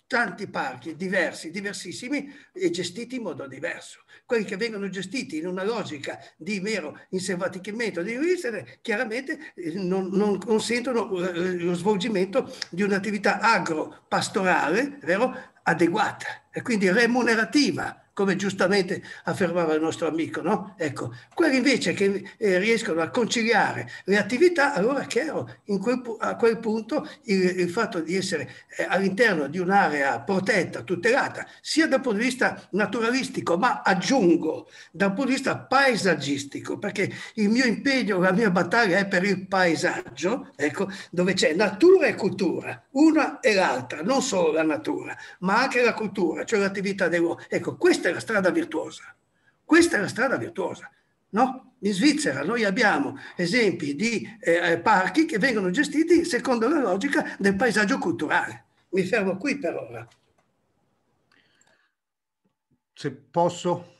tanti parchi diversi, diversissimi e gestiti in modo diverso. Quelli che vengono gestiti in una logica di mero inservatichimento di Wilson chiaramente eh, non, non, consentono eh, lo svolgimento di un'attività agro-pastorale vero? adeguata e quindi remunerativa come giustamente affermava il nostro amico, no? Ecco, quelli invece che eh, riescono a conciliare le attività, allora è chiaro, quel, a quel punto il, il fatto di essere eh, all'interno di un'area protetta, tutelata, sia dal punto di vista naturalistico, ma aggiungo dal punto di vista paesaggistico, perché il mio impegno, la mia battaglia è per il paesaggio, ecco, dove c'è natura e cultura, una e l'altra, non solo la natura, ma anche la cultura, cioè l'attività dell'uomo. Ecco, questo questa è la strada virtuosa. Questa è la strada virtuosa. No? In Svizzera noi abbiamo esempi di eh, eh, parchi che vengono gestiti secondo la logica del paesaggio culturale. Mi fermo qui per ora. Se posso,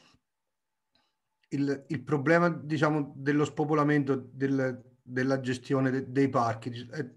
il, il problema diciamo, dello spopolamento del, della gestione de, dei parchi è eh,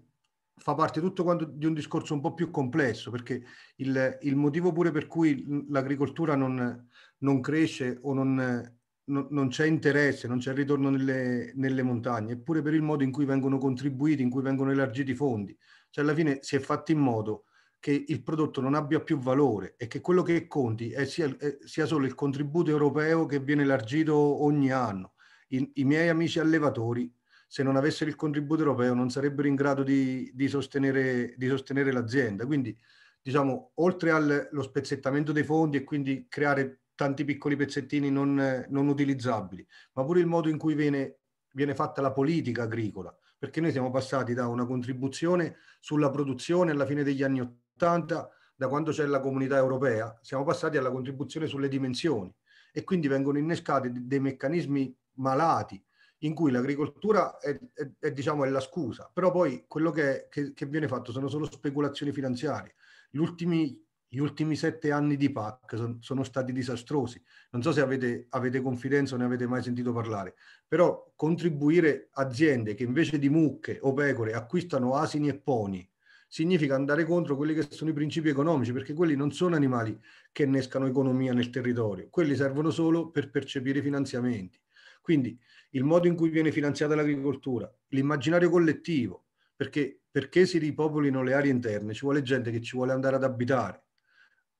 fa parte tutto quanto di un discorso un po' più complesso, perché il, il motivo pure per cui l'agricoltura non, non cresce o non, non, non, c'è interesse, non c'è ritorno nelle, nelle montagne, eppure per il modo in cui vengono contribuiti, in cui vengono elargiti i fondi. Cioè alla fine si è fatto in modo che il prodotto non abbia più valore e che quello che conti sia, sia, solo il contributo europeo che viene elargito ogni anno. I, I miei amici allevatori se non avessero il contributo europeo non sarebbero in grado di, di, sostenere, di sostenere, l'azienda. Quindi, diciamo, oltre allo spezzettamento dei fondi e quindi creare tanti piccoli pezzettini non, non utilizzabili, ma pure il modo in cui viene, viene fatta la politica agricola, perché noi siamo passati da una contribuzione sulla produzione alla fine degli anni Ottanta, da quando c'è la comunità europea, siamo passati alla contribuzione sulle dimensioni e quindi vengono innescati dei meccanismi malati in cui l'agricoltura è, è, è, diciamo, è la scusa, però poi quello che, che, che, viene fatto sono solo speculazioni finanziarie. Gli ultimi, gli ultimi sette anni di PAC sono, sono stati disastrosi. Non so se avete, avete confidenza o ne avete mai sentito parlare, però contribuire aziende che invece di mucche o pecore acquistano asini e poni significa andare contro quelli che sono i principi economici, perché quelli non sono animali che innescano economia nel territorio, quelli servono solo per percepire finanziamenti. Quindi il modo in cui viene finanziata l'agricoltura, l'immaginario collettivo, perché, perché si ripopolino le aree interne ci vuole gente che ci vuole andare ad abitare.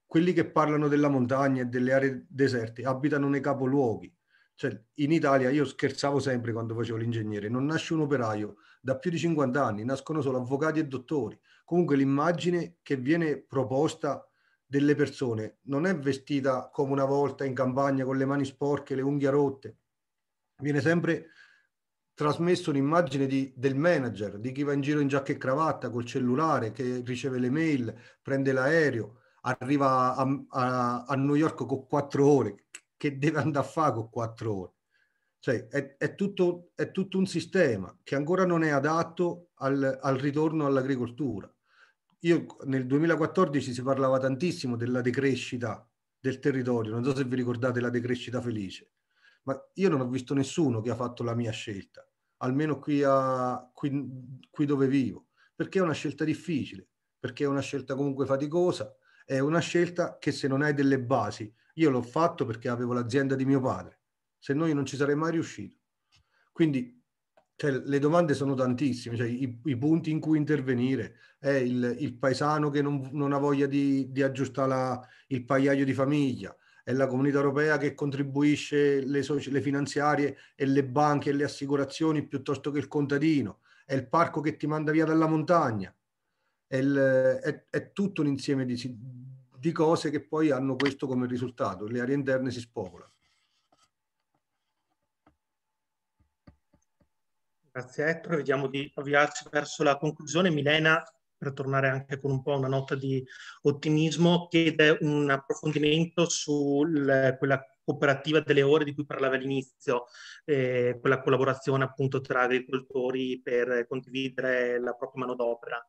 Quelli che parlano della montagna e delle aree deserte abitano nei capoluoghi. Cioè, in Italia io scherzavo sempre quando facevo l'ingegnere, non nasce un operaio da più di 50 anni, nascono solo avvocati e dottori. Comunque l'immagine che viene proposta delle persone non è vestita come una volta in campagna con le mani sporche, le unghie rotte, viene sempre trasmesso un'immagine di, del manager, di chi va in giro in giacca e cravatta col cellulare, che riceve le mail, prende l'aereo, arriva a, a, a New York con quattro ore, che deve andare a fare con quattro ore. Cioè è, è, tutto, è, tutto, un sistema che ancora non è adatto al, al ritorno all'agricoltura. Io nel 2014 si parlava tantissimo della decrescita del territorio, non so se vi ricordate la decrescita felice ma io non ho visto nessuno che ha fatto la mia scelta, almeno qui, a, qui, qui dove vivo, perché è una scelta difficile, perché è una scelta comunque faticosa, è una scelta che se non hai delle basi, io l'ho fatto perché avevo l'azienda di mio padre, se no io non ci sarei mai riuscito. Quindi cioè, le domande sono tantissime, cioè, i, i, punti in cui intervenire, è il, il paesano che non, non ha voglia di, di aggiustare la, il pagliaio di famiglia, è la comunità europea che contribuisce le, soci- le finanziarie e le banche e le assicurazioni piuttosto che il contadino, è il parco che ti manda via dalla montagna, è, il, è, è tutto un insieme di, di cose che poi hanno questo come risultato, le aree interne si spopolano. Grazie Ettore, vediamo di avviarci verso la conclusione. Milena, per tornare anche con un po' una nota di ottimismo, chiede un approfondimento su quella cooperativa delle ore di cui parlava all'inizio, eh, quella collaborazione appunto tra agricoltori per condividere la propria manodopera.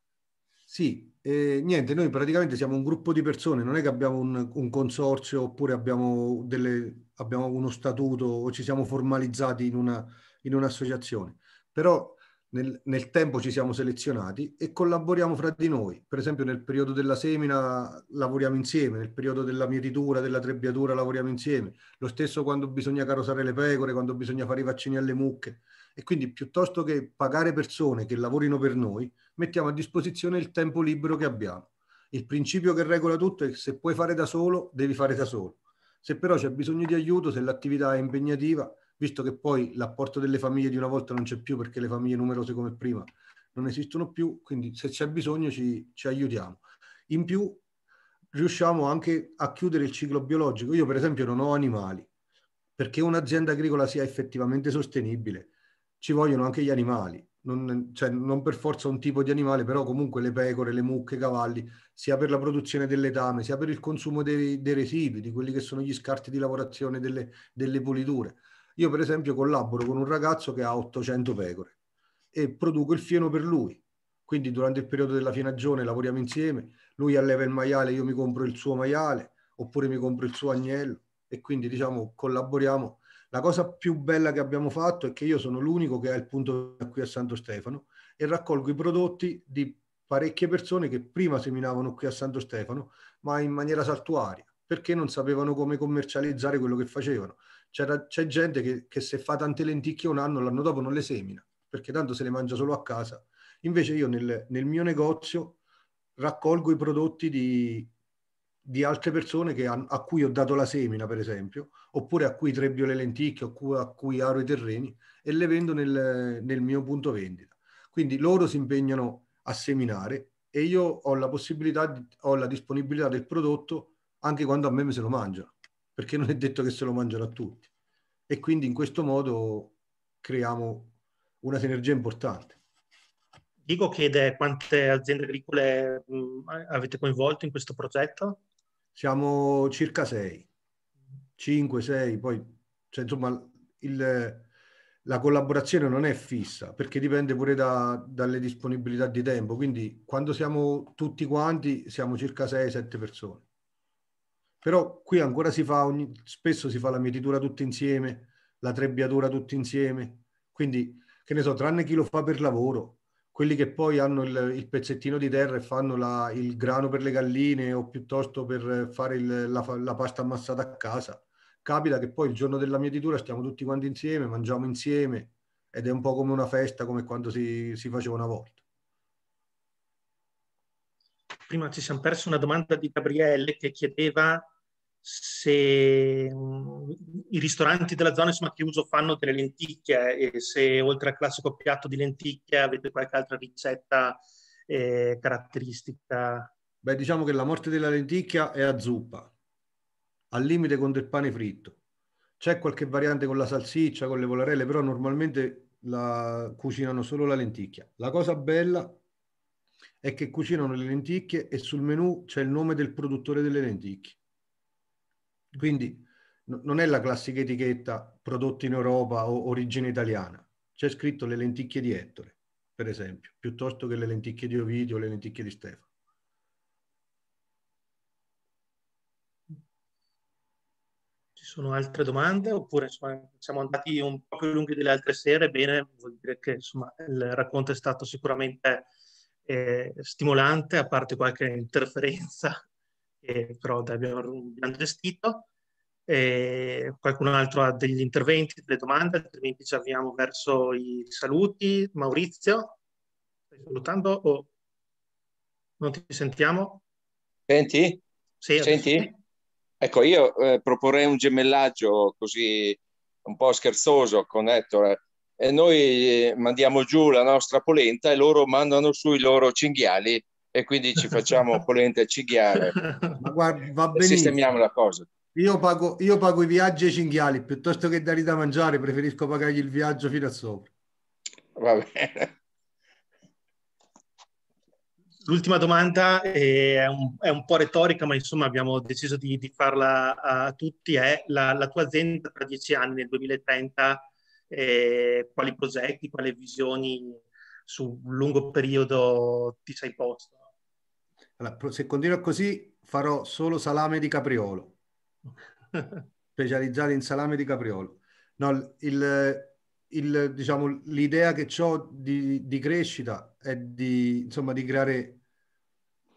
Sì, eh, niente, noi praticamente siamo un gruppo di persone, non è che abbiamo un, un consorzio oppure abbiamo, delle, abbiamo, uno statuto o ci siamo formalizzati in, una, in un'associazione, però nel, nel, tempo ci siamo selezionati e collaboriamo fra di noi. Per esempio nel periodo della semina lavoriamo insieme, nel periodo della mietitura, della trebbiatura lavoriamo insieme. Lo stesso quando bisogna carosare le pecore, quando bisogna fare i vaccini alle mucche. E quindi piuttosto che pagare persone che lavorino per noi, mettiamo a disposizione il tempo libero che abbiamo. Il principio che regola tutto è che se puoi fare da solo, devi fare da solo. Se però c'è bisogno di aiuto, se l'attività è impegnativa, visto che poi l'apporto delle famiglie di una volta non c'è più perché le famiglie numerose come prima non esistono più, quindi se c'è bisogno ci, ci aiutiamo. In più riusciamo anche a chiudere il ciclo biologico. Io per esempio non ho animali, perché un'azienda agricola sia effettivamente sostenibile ci vogliono anche gli animali. Non, cioè, non, per forza un tipo di animale, però comunque le pecore, le mucche, i cavalli, sia per la produzione del letame, sia per il consumo dei, dei residui, di quelli che sono gli scarti di lavorazione delle, delle, puliture. Io per esempio collaboro con un ragazzo che ha 800 pecore e produco il fieno per lui. Quindi durante il periodo della finagione lavoriamo insieme, lui alleva il maiale, io mi compro il suo maiale oppure mi compro il suo agnello e quindi diciamo collaboriamo. La cosa più bella che abbiamo fatto è che io sono l'unico che ha il punto qui a Santo Stefano e raccolgo i prodotti di parecchie persone che prima seminavano qui a Santo Stefano, ma in maniera saltuaria, perché non sapevano come commercializzare quello che facevano c'è gente che, che, se fa tante lenticchie un anno, l'anno dopo non le semina, perché tanto se le mangia solo a casa. Invece io nel, nel mio negozio raccolgo i prodotti di, di altre persone che, a, cui ho dato la semina, per esempio, oppure a cui trebbio le lenticchie, a cui, a cui aro i terreni e le vendo nel, nel mio punto vendita. Quindi loro si impegnano a seminare e io ho la possibilità, ho la disponibilità del prodotto anche quando a me me se lo mangiano perché non è detto che se lo mangiano a tutti. E quindi in questo modo creiamo una sinergia importante. Dico chiede quante aziende agricole mh, avete coinvolto in questo progetto? Siamo circa sei, cinque, sei, poi cioè, insomma il, la collaborazione non è fissa perché dipende pure da, dalle disponibilità di tempo, quindi quando siamo tutti quanti siamo circa sei, sette persone. Però qui ancora si fa, ogni, spesso si fa la mietitura tutti insieme, la trebbiatura tutti insieme. Quindi, che ne so, tranne chi lo fa per lavoro, quelli che poi hanno il, il pezzettino di terra e fanno la, il grano per le galline o piuttosto per fare il, la, la pasta ammassata a casa. Capita che poi il giorno della mietitura stiamo tutti quanti insieme, mangiamo insieme ed è un po' come una festa, come quando si, si faceva una volta prima ci siamo persi una domanda di Gabriele che chiedeva se mm, i ristoranti della zona insomma, che uso fanno delle lenticchie e se oltre al classico piatto di lenticchie avete qualche altra ricetta eh, caratteristica. Beh, diciamo che la morte della lenticchia è a zuppa, al limite con del pane fritto. C'è qualche variante con la salsiccia, con le volarelle, però normalmente la cucinano solo la lenticchia. La cosa bella è che cucinano le lenticchie e sul menu c'è il nome del produttore delle lenticchie. Quindi no, non è la classica etichetta prodotti in Europa o origine italiana, c'è scritto le lenticchie di Ettore, per esempio, piuttosto che le lenticchie di Ovidio o le lenticchie di Stefano. Ci sono altre domande oppure insomma, siamo andati un po' più lunghi delle altre sere? Bene, vuol dire che insomma, il racconto è stato sicuramente eh, stimolante, a parte qualche interferenza che però abbiamo, gestito. Eh, qualcun altro ha degli interventi, delle domande, altrimenti ci avviamo verso i saluti. Maurizio, stai salutando o oh, non ti sentiamo? Senti? Sì, Senti? Ecco, io eh, proporrei un gemellaggio così un po' scherzoso con Ettore eh, noi mandiamo giù la nostra polenta e loro mandano su i loro cinghiali e quindi ci facciamo polenta e cinghiale. guarda, va benissimo. Sistemiamo la cosa. Io pago, io pago i viaggi ai cinghiali piuttosto che dargli da mangiare, preferisco pagargli il viaggio fino a sopra. Va bene. L'ultima domanda è un, è un, po' retorica, ma insomma abbiamo deciso di, di farla a tutti. È la, la tua azienda tra dieci anni, nel 2030, eh, quali progetti, quali visioni su un lungo periodo ti sei posto? Allora, se continuo così farò solo salame di capriolo, specializzato in salame di capriolo. No, il, il, diciamo, l'idea che ho di, di, crescita è di, insomma, di creare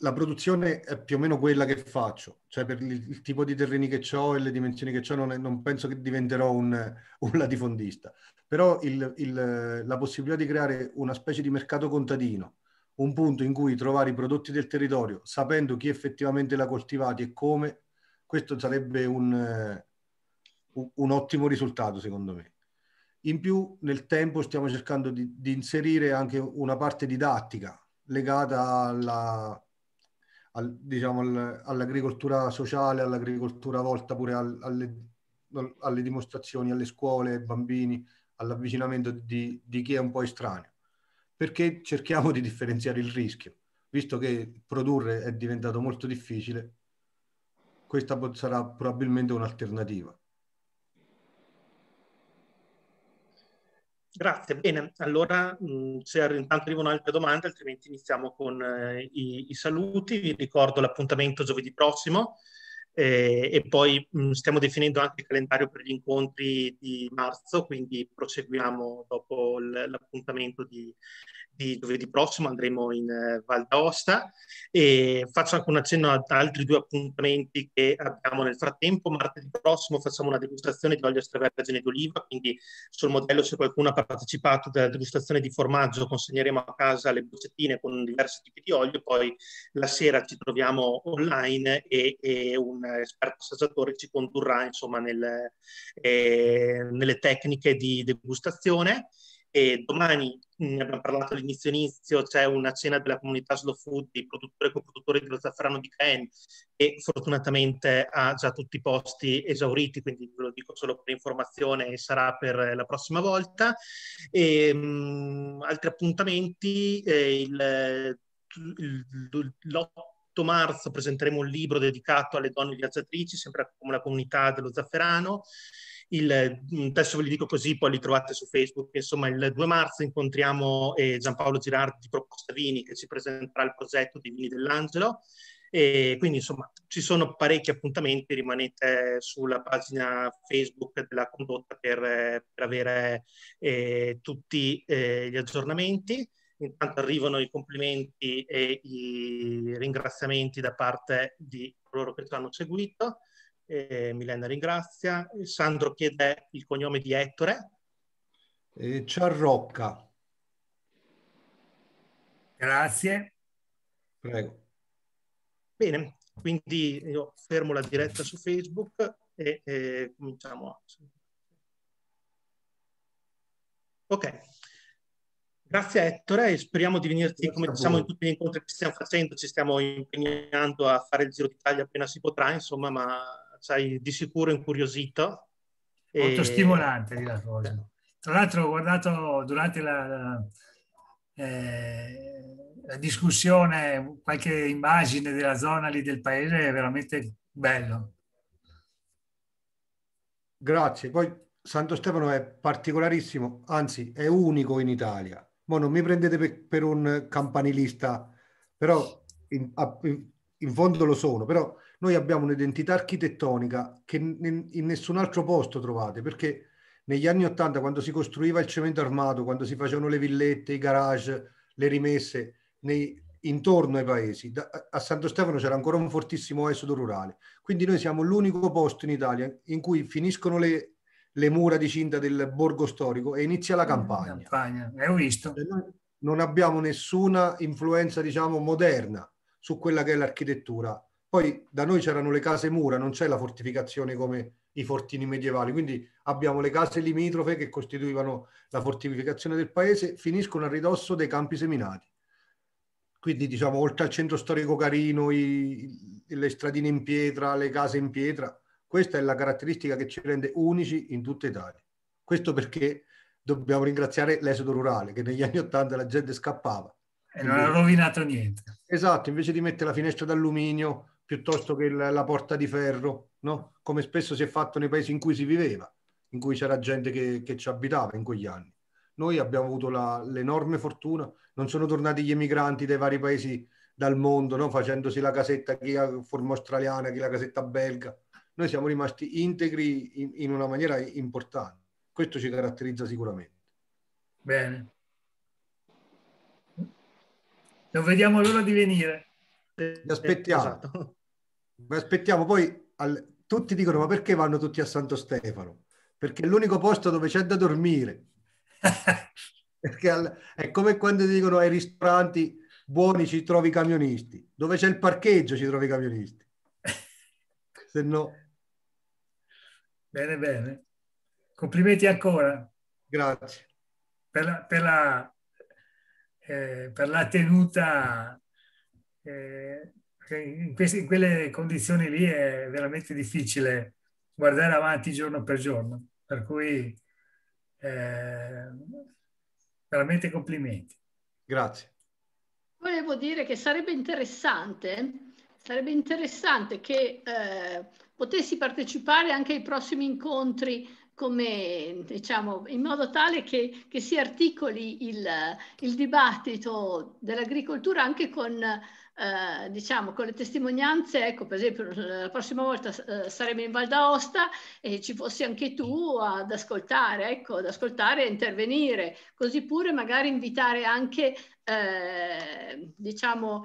la produzione è più o meno quella che faccio, cioè per il, il tipo di terreni che ho e le dimensioni che ho non, non, penso che diventerò un, un latifondista, però il, il, la possibilità di creare una specie di mercato contadino, un punto in cui trovare i prodotti del territorio, sapendo chi effettivamente l'ha coltivati e come, questo sarebbe un, un ottimo risultato secondo me. In più nel tempo stiamo cercando di, di inserire anche una parte didattica legata alla, al, diciamo, al, all'agricoltura sociale, all'agricoltura volta pure al, alle, alle, dimostrazioni, alle scuole, ai bambini, all'avvicinamento di, di chi è un po' estraneo. Perché cerchiamo di differenziare il rischio, visto che produrre è diventato molto difficile, questa sarà probabilmente un'alternativa. Grazie, bene, allora mm, se intanto arrivano altre domande, altrimenti iniziamo con eh, i, i saluti. Vi ricordo l'appuntamento giovedì prossimo eh, e poi mh, mm, stiamo definendo anche il calendario per gli incontri di marzo, quindi proseguiamo dopo l- l'appuntamento di, di, giovedì prossimo, andremo in eh, Val d'Aosta e faccio anche un accenno ad altri due appuntamenti che abbiamo nel frattempo. Martedì prossimo facciamo una degustazione di olio extravergine d'oliva, quindi sul modello se qualcuno ha partecipato alla degustazione di formaggio consegneremo a casa le boccettine con diversi tipi di olio, poi la sera ci troviamo online e, e un un esperto assaggiatore ci condurrà insomma, nel, eh, nelle tecniche di degustazione. E domani mm, ne abbiamo parlato all'inizio inizio, c'è una cena della comunità Slow Food di produttore e coproduttore dello zafferano di Caen e fortunatamente ha già tutti i posti esauriti, quindi ve lo dico solo per informazione e sarà per la prossima volta. E, mh, mm, altri appuntamenti, eh, il, l'8 8 marzo presenteremo un libro dedicato alle donne viaggiatrici, sempre come la comunità dello Zafferano. Il, mm, adesso ve li dico così, poi li trovate su Facebook. Insomma, il 2 marzo incontriamo eh, Giampaolo Girardi di Proposta Vini che ci presenterà il progetto di Vini dell'Angelo. E quindi insomma ci sono parecchi appuntamenti, rimanete sulla pagina Facebook della condotta per, eh, per avere eh, tutti eh, gli aggiornamenti intanto arrivano i complimenti e i ringraziamenti da parte di coloro che ci hanno seguito. Eh, Milena ringrazia. Sandro chiede il cognome di Ettore. Eh, Ciarrocca. Grazie. Prego. Bene, quindi io fermo la diretta su Facebook e, e cominciamo. Ok. Grazie Ettore e speriamo di venirti, come diciamo in tutti gli incontri che stiamo facendo, ci stiamo impegnando a fare il Giro d'Italia appena si potrà, insomma, ma sei di sicuro incuriosito. Molto e... stimolante di la cosa. Tra l'altro ho guardato durante la, la, eh, la, discussione qualche immagine della zona lì del paese, è veramente bello. Grazie, poi Santo Stefano è particolarissimo, anzi è unico in Italia Mo non mi prendete per, per un campanilista, però in, in, fondo lo sono, però noi abbiamo un'identità architettonica che in, in nessun altro posto trovate, perché negli anni Ottanta, quando si costruiva il cemento armato, quando si facevano le villette, i garage, le rimesse nei, intorno ai paesi, da, a Santo Stefano c'era ancora un fortissimo esodo rurale. Quindi noi siamo l'unico posto in Italia in cui finiscono le le mura di cinta del borgo storico e inizia la mm, campagna. campagna. Eh, ho visto. Non abbiamo nessuna influenza, diciamo, moderna su quella che è l'architettura. Poi da noi c'erano le case mura, non c'è la fortificazione come i fortini medievali, quindi abbiamo le case limitrofe che costituivano la fortificazione del paese, finiscono a ridosso dei campi seminati. Quindi diciamo oltre al centro storico carino, i, le stradine in pietra, le case in pietra, questa è la caratteristica che ci rende unici in tutta Italia. Questo perché dobbiamo ringraziare l'esodo rurale, che negli anni Ottanta la gente scappava. E non ha rovinato niente. Esatto, invece di mettere la finestra d'alluminio piuttosto che la porta di ferro, no? come spesso si è fatto nei paesi in cui si viveva, in cui c'era gente che, che ci abitava in quegli anni. Noi abbiamo avuto la, l'enorme fortuna, non sono tornati gli emigranti dai vari paesi dal mondo, no? facendosi la casetta, chi la forma australiana, chi la casetta belga, noi siamo rimasti integri in, in una maniera importante. Questo ci caratterizza sicuramente. Bene. Non vediamo l'ora di venire. Vi eh, aspettiamo. Esatto. Vi aspettiamo. Poi al... tutti dicono, ma perché vanno tutti a Santo Stefano? Perché è l'unico posto dove c'è da dormire. perché al... è come quando dicono ai ristoranti buoni ci trovi i camionisti. Dove c'è il parcheggio ci trovi i camionisti. Se no... Bene, bene. Complimenti ancora. Grazie. Per la, per la, eh, per la tenuta eh, in, queste, in quelle condizioni lì è veramente difficile guardare avanti giorno per giorno. Per cui eh, veramente complimenti. Grazie. Volevo dire che sarebbe interessante sarebbe interessante che eh, potessi partecipare anche ai prossimi incontri come, diciamo, in modo tale che, che si articoli il, il dibattito dell'agricoltura anche con, eh, diciamo, con le testimonianze. Ecco, per esempio, la prossima volta eh, saremo in Val d'Aosta e ci fossi anche tu ad ascoltare, ecco, ad ascoltare e intervenire. Così pure magari invitare anche, eh, diciamo,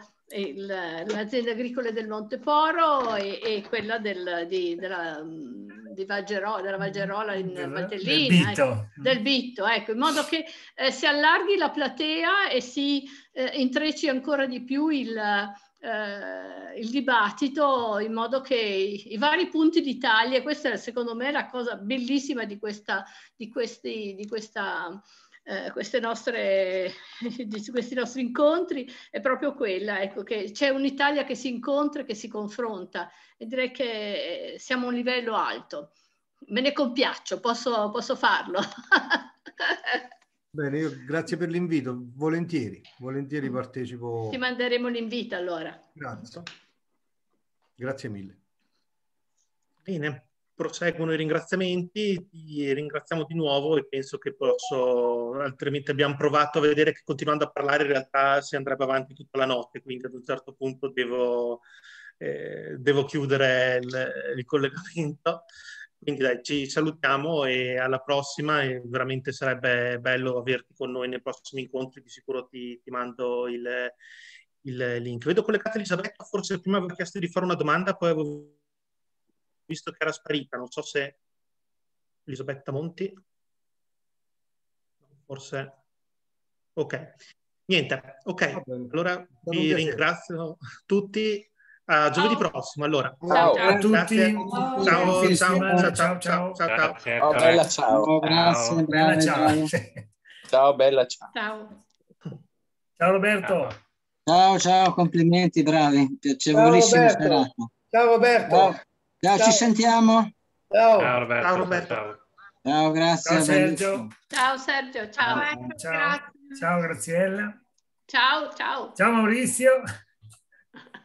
l'azienda agricola del Monteporo e, e quella del, di, della, mm, di Valgerola, della Valgerola in del, Valtellina, del Bitto. Ecco, del Bitto ecco, in modo che eh, si allarghi la platea e si eh, intrecci ancora di più il, eh, il, dibattito in modo che i, i vari punti d'Italia, questa è, secondo me la cosa bellissima di questa, di questi, di questa eh, nostre, questi nostri incontri è proprio quella, ecco, che c'è un'Italia che si incontra, e che si confronta e direi che eh, siamo a un livello alto. Me ne compiaccio, posso, posso farlo. Bene, io grazie per l'invito, volentieri, volentieri partecipo. Ti manderemo l'invito allora. Grazie. Grazie mille. Bene proseguono i ringraziamenti, ti ringraziamo di nuovo e penso che posso, altrimenti abbiamo provato a vedere che continuando a parlare in realtà si andrebbe avanti tutta la notte, quindi ad un certo punto devo, eh, devo chiudere il, il, collegamento. Quindi dai, ci salutiamo e alla prossima e veramente sarebbe bello averti con noi nei prossimi incontri, di sicuro ti, ti mando il, il link. Vedo collegata Elisabetta, forse prima avevo chiesto di fare una domanda, poi avevo visto che era sparita, non so se Elisabetta Monti, forse, ok. Niente, ok, allora vi ringrazio tutti, a giovedì prossimo allora. Ciao a tutti. Ciao, ciao, ciao, ciao, ciao. Oh, bella ciao. Grazie, bella ciao. Ciao, bella ciao. Ciao. Ciao Roberto. Ciao, ciao, complimenti, bravi. Piacevolissimo. Ciao Roberto. Ciao Roberto. Ciao, ciao, ci sentiamo. Ciao, ciao Roberto. Ciao, Roberto. ciao. ciao grazie. Ciao Sergio. Ciao Sergio, ciao. Ciao, ciao. ciao Graziella. Ciao, ciao. Ciao Maurizio.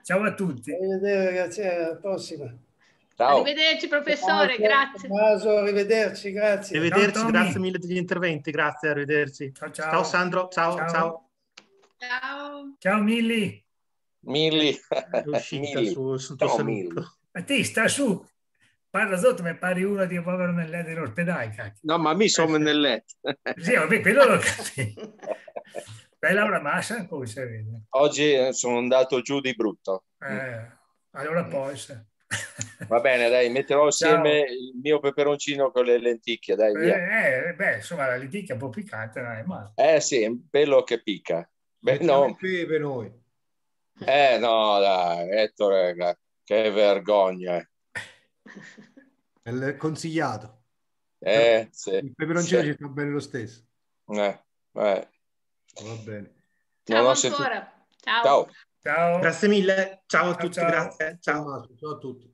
Ciao a tutti. Arrivederci, ragazzi, alla prossima. Ciao. Arrivederci professore, grazie. Tommaso, arrivederci, grazie. Arrivederci, ciao, grazie mille degli interventi, grazie, arrivederci. Ciao, ciao. ciao Sandro, ciao, ciao. Ciao, ciao. ciao Milli. Milli. È uscita Milli. sul, sul tuo ciao, saluto. Milli ma te sta su, parla sotto, mi pari uno di un povero nel letto dell'ospedale. No, ma mi sono eh, nel letto. sì, vabbè, quello lo capisco. Bella una massa ancora, si vede. Oggi eh, sono andato giù di brutto. Eh, allora mm. poi. Va bene, dai, metterò insieme Ciao. il mio peperoncino con le lenticchie, dai, eh, eh, beh, insomma, la lenticchia è un po' piccante, non è male. Eh sì, è bello che picca. Beh, no. pepe noi. Eh no, dai, Ettore, che vergogna. Eh. È consigliato. Eh, sì, il peperoncino sì. ci sta bene lo stesso. Eh, eh. Va bene. Ciao ancora. Ciao. Ciao. Ciao. Grazie mille. Ciao a tutti. Ciao. Grazie. Ciao. ciao a tutti.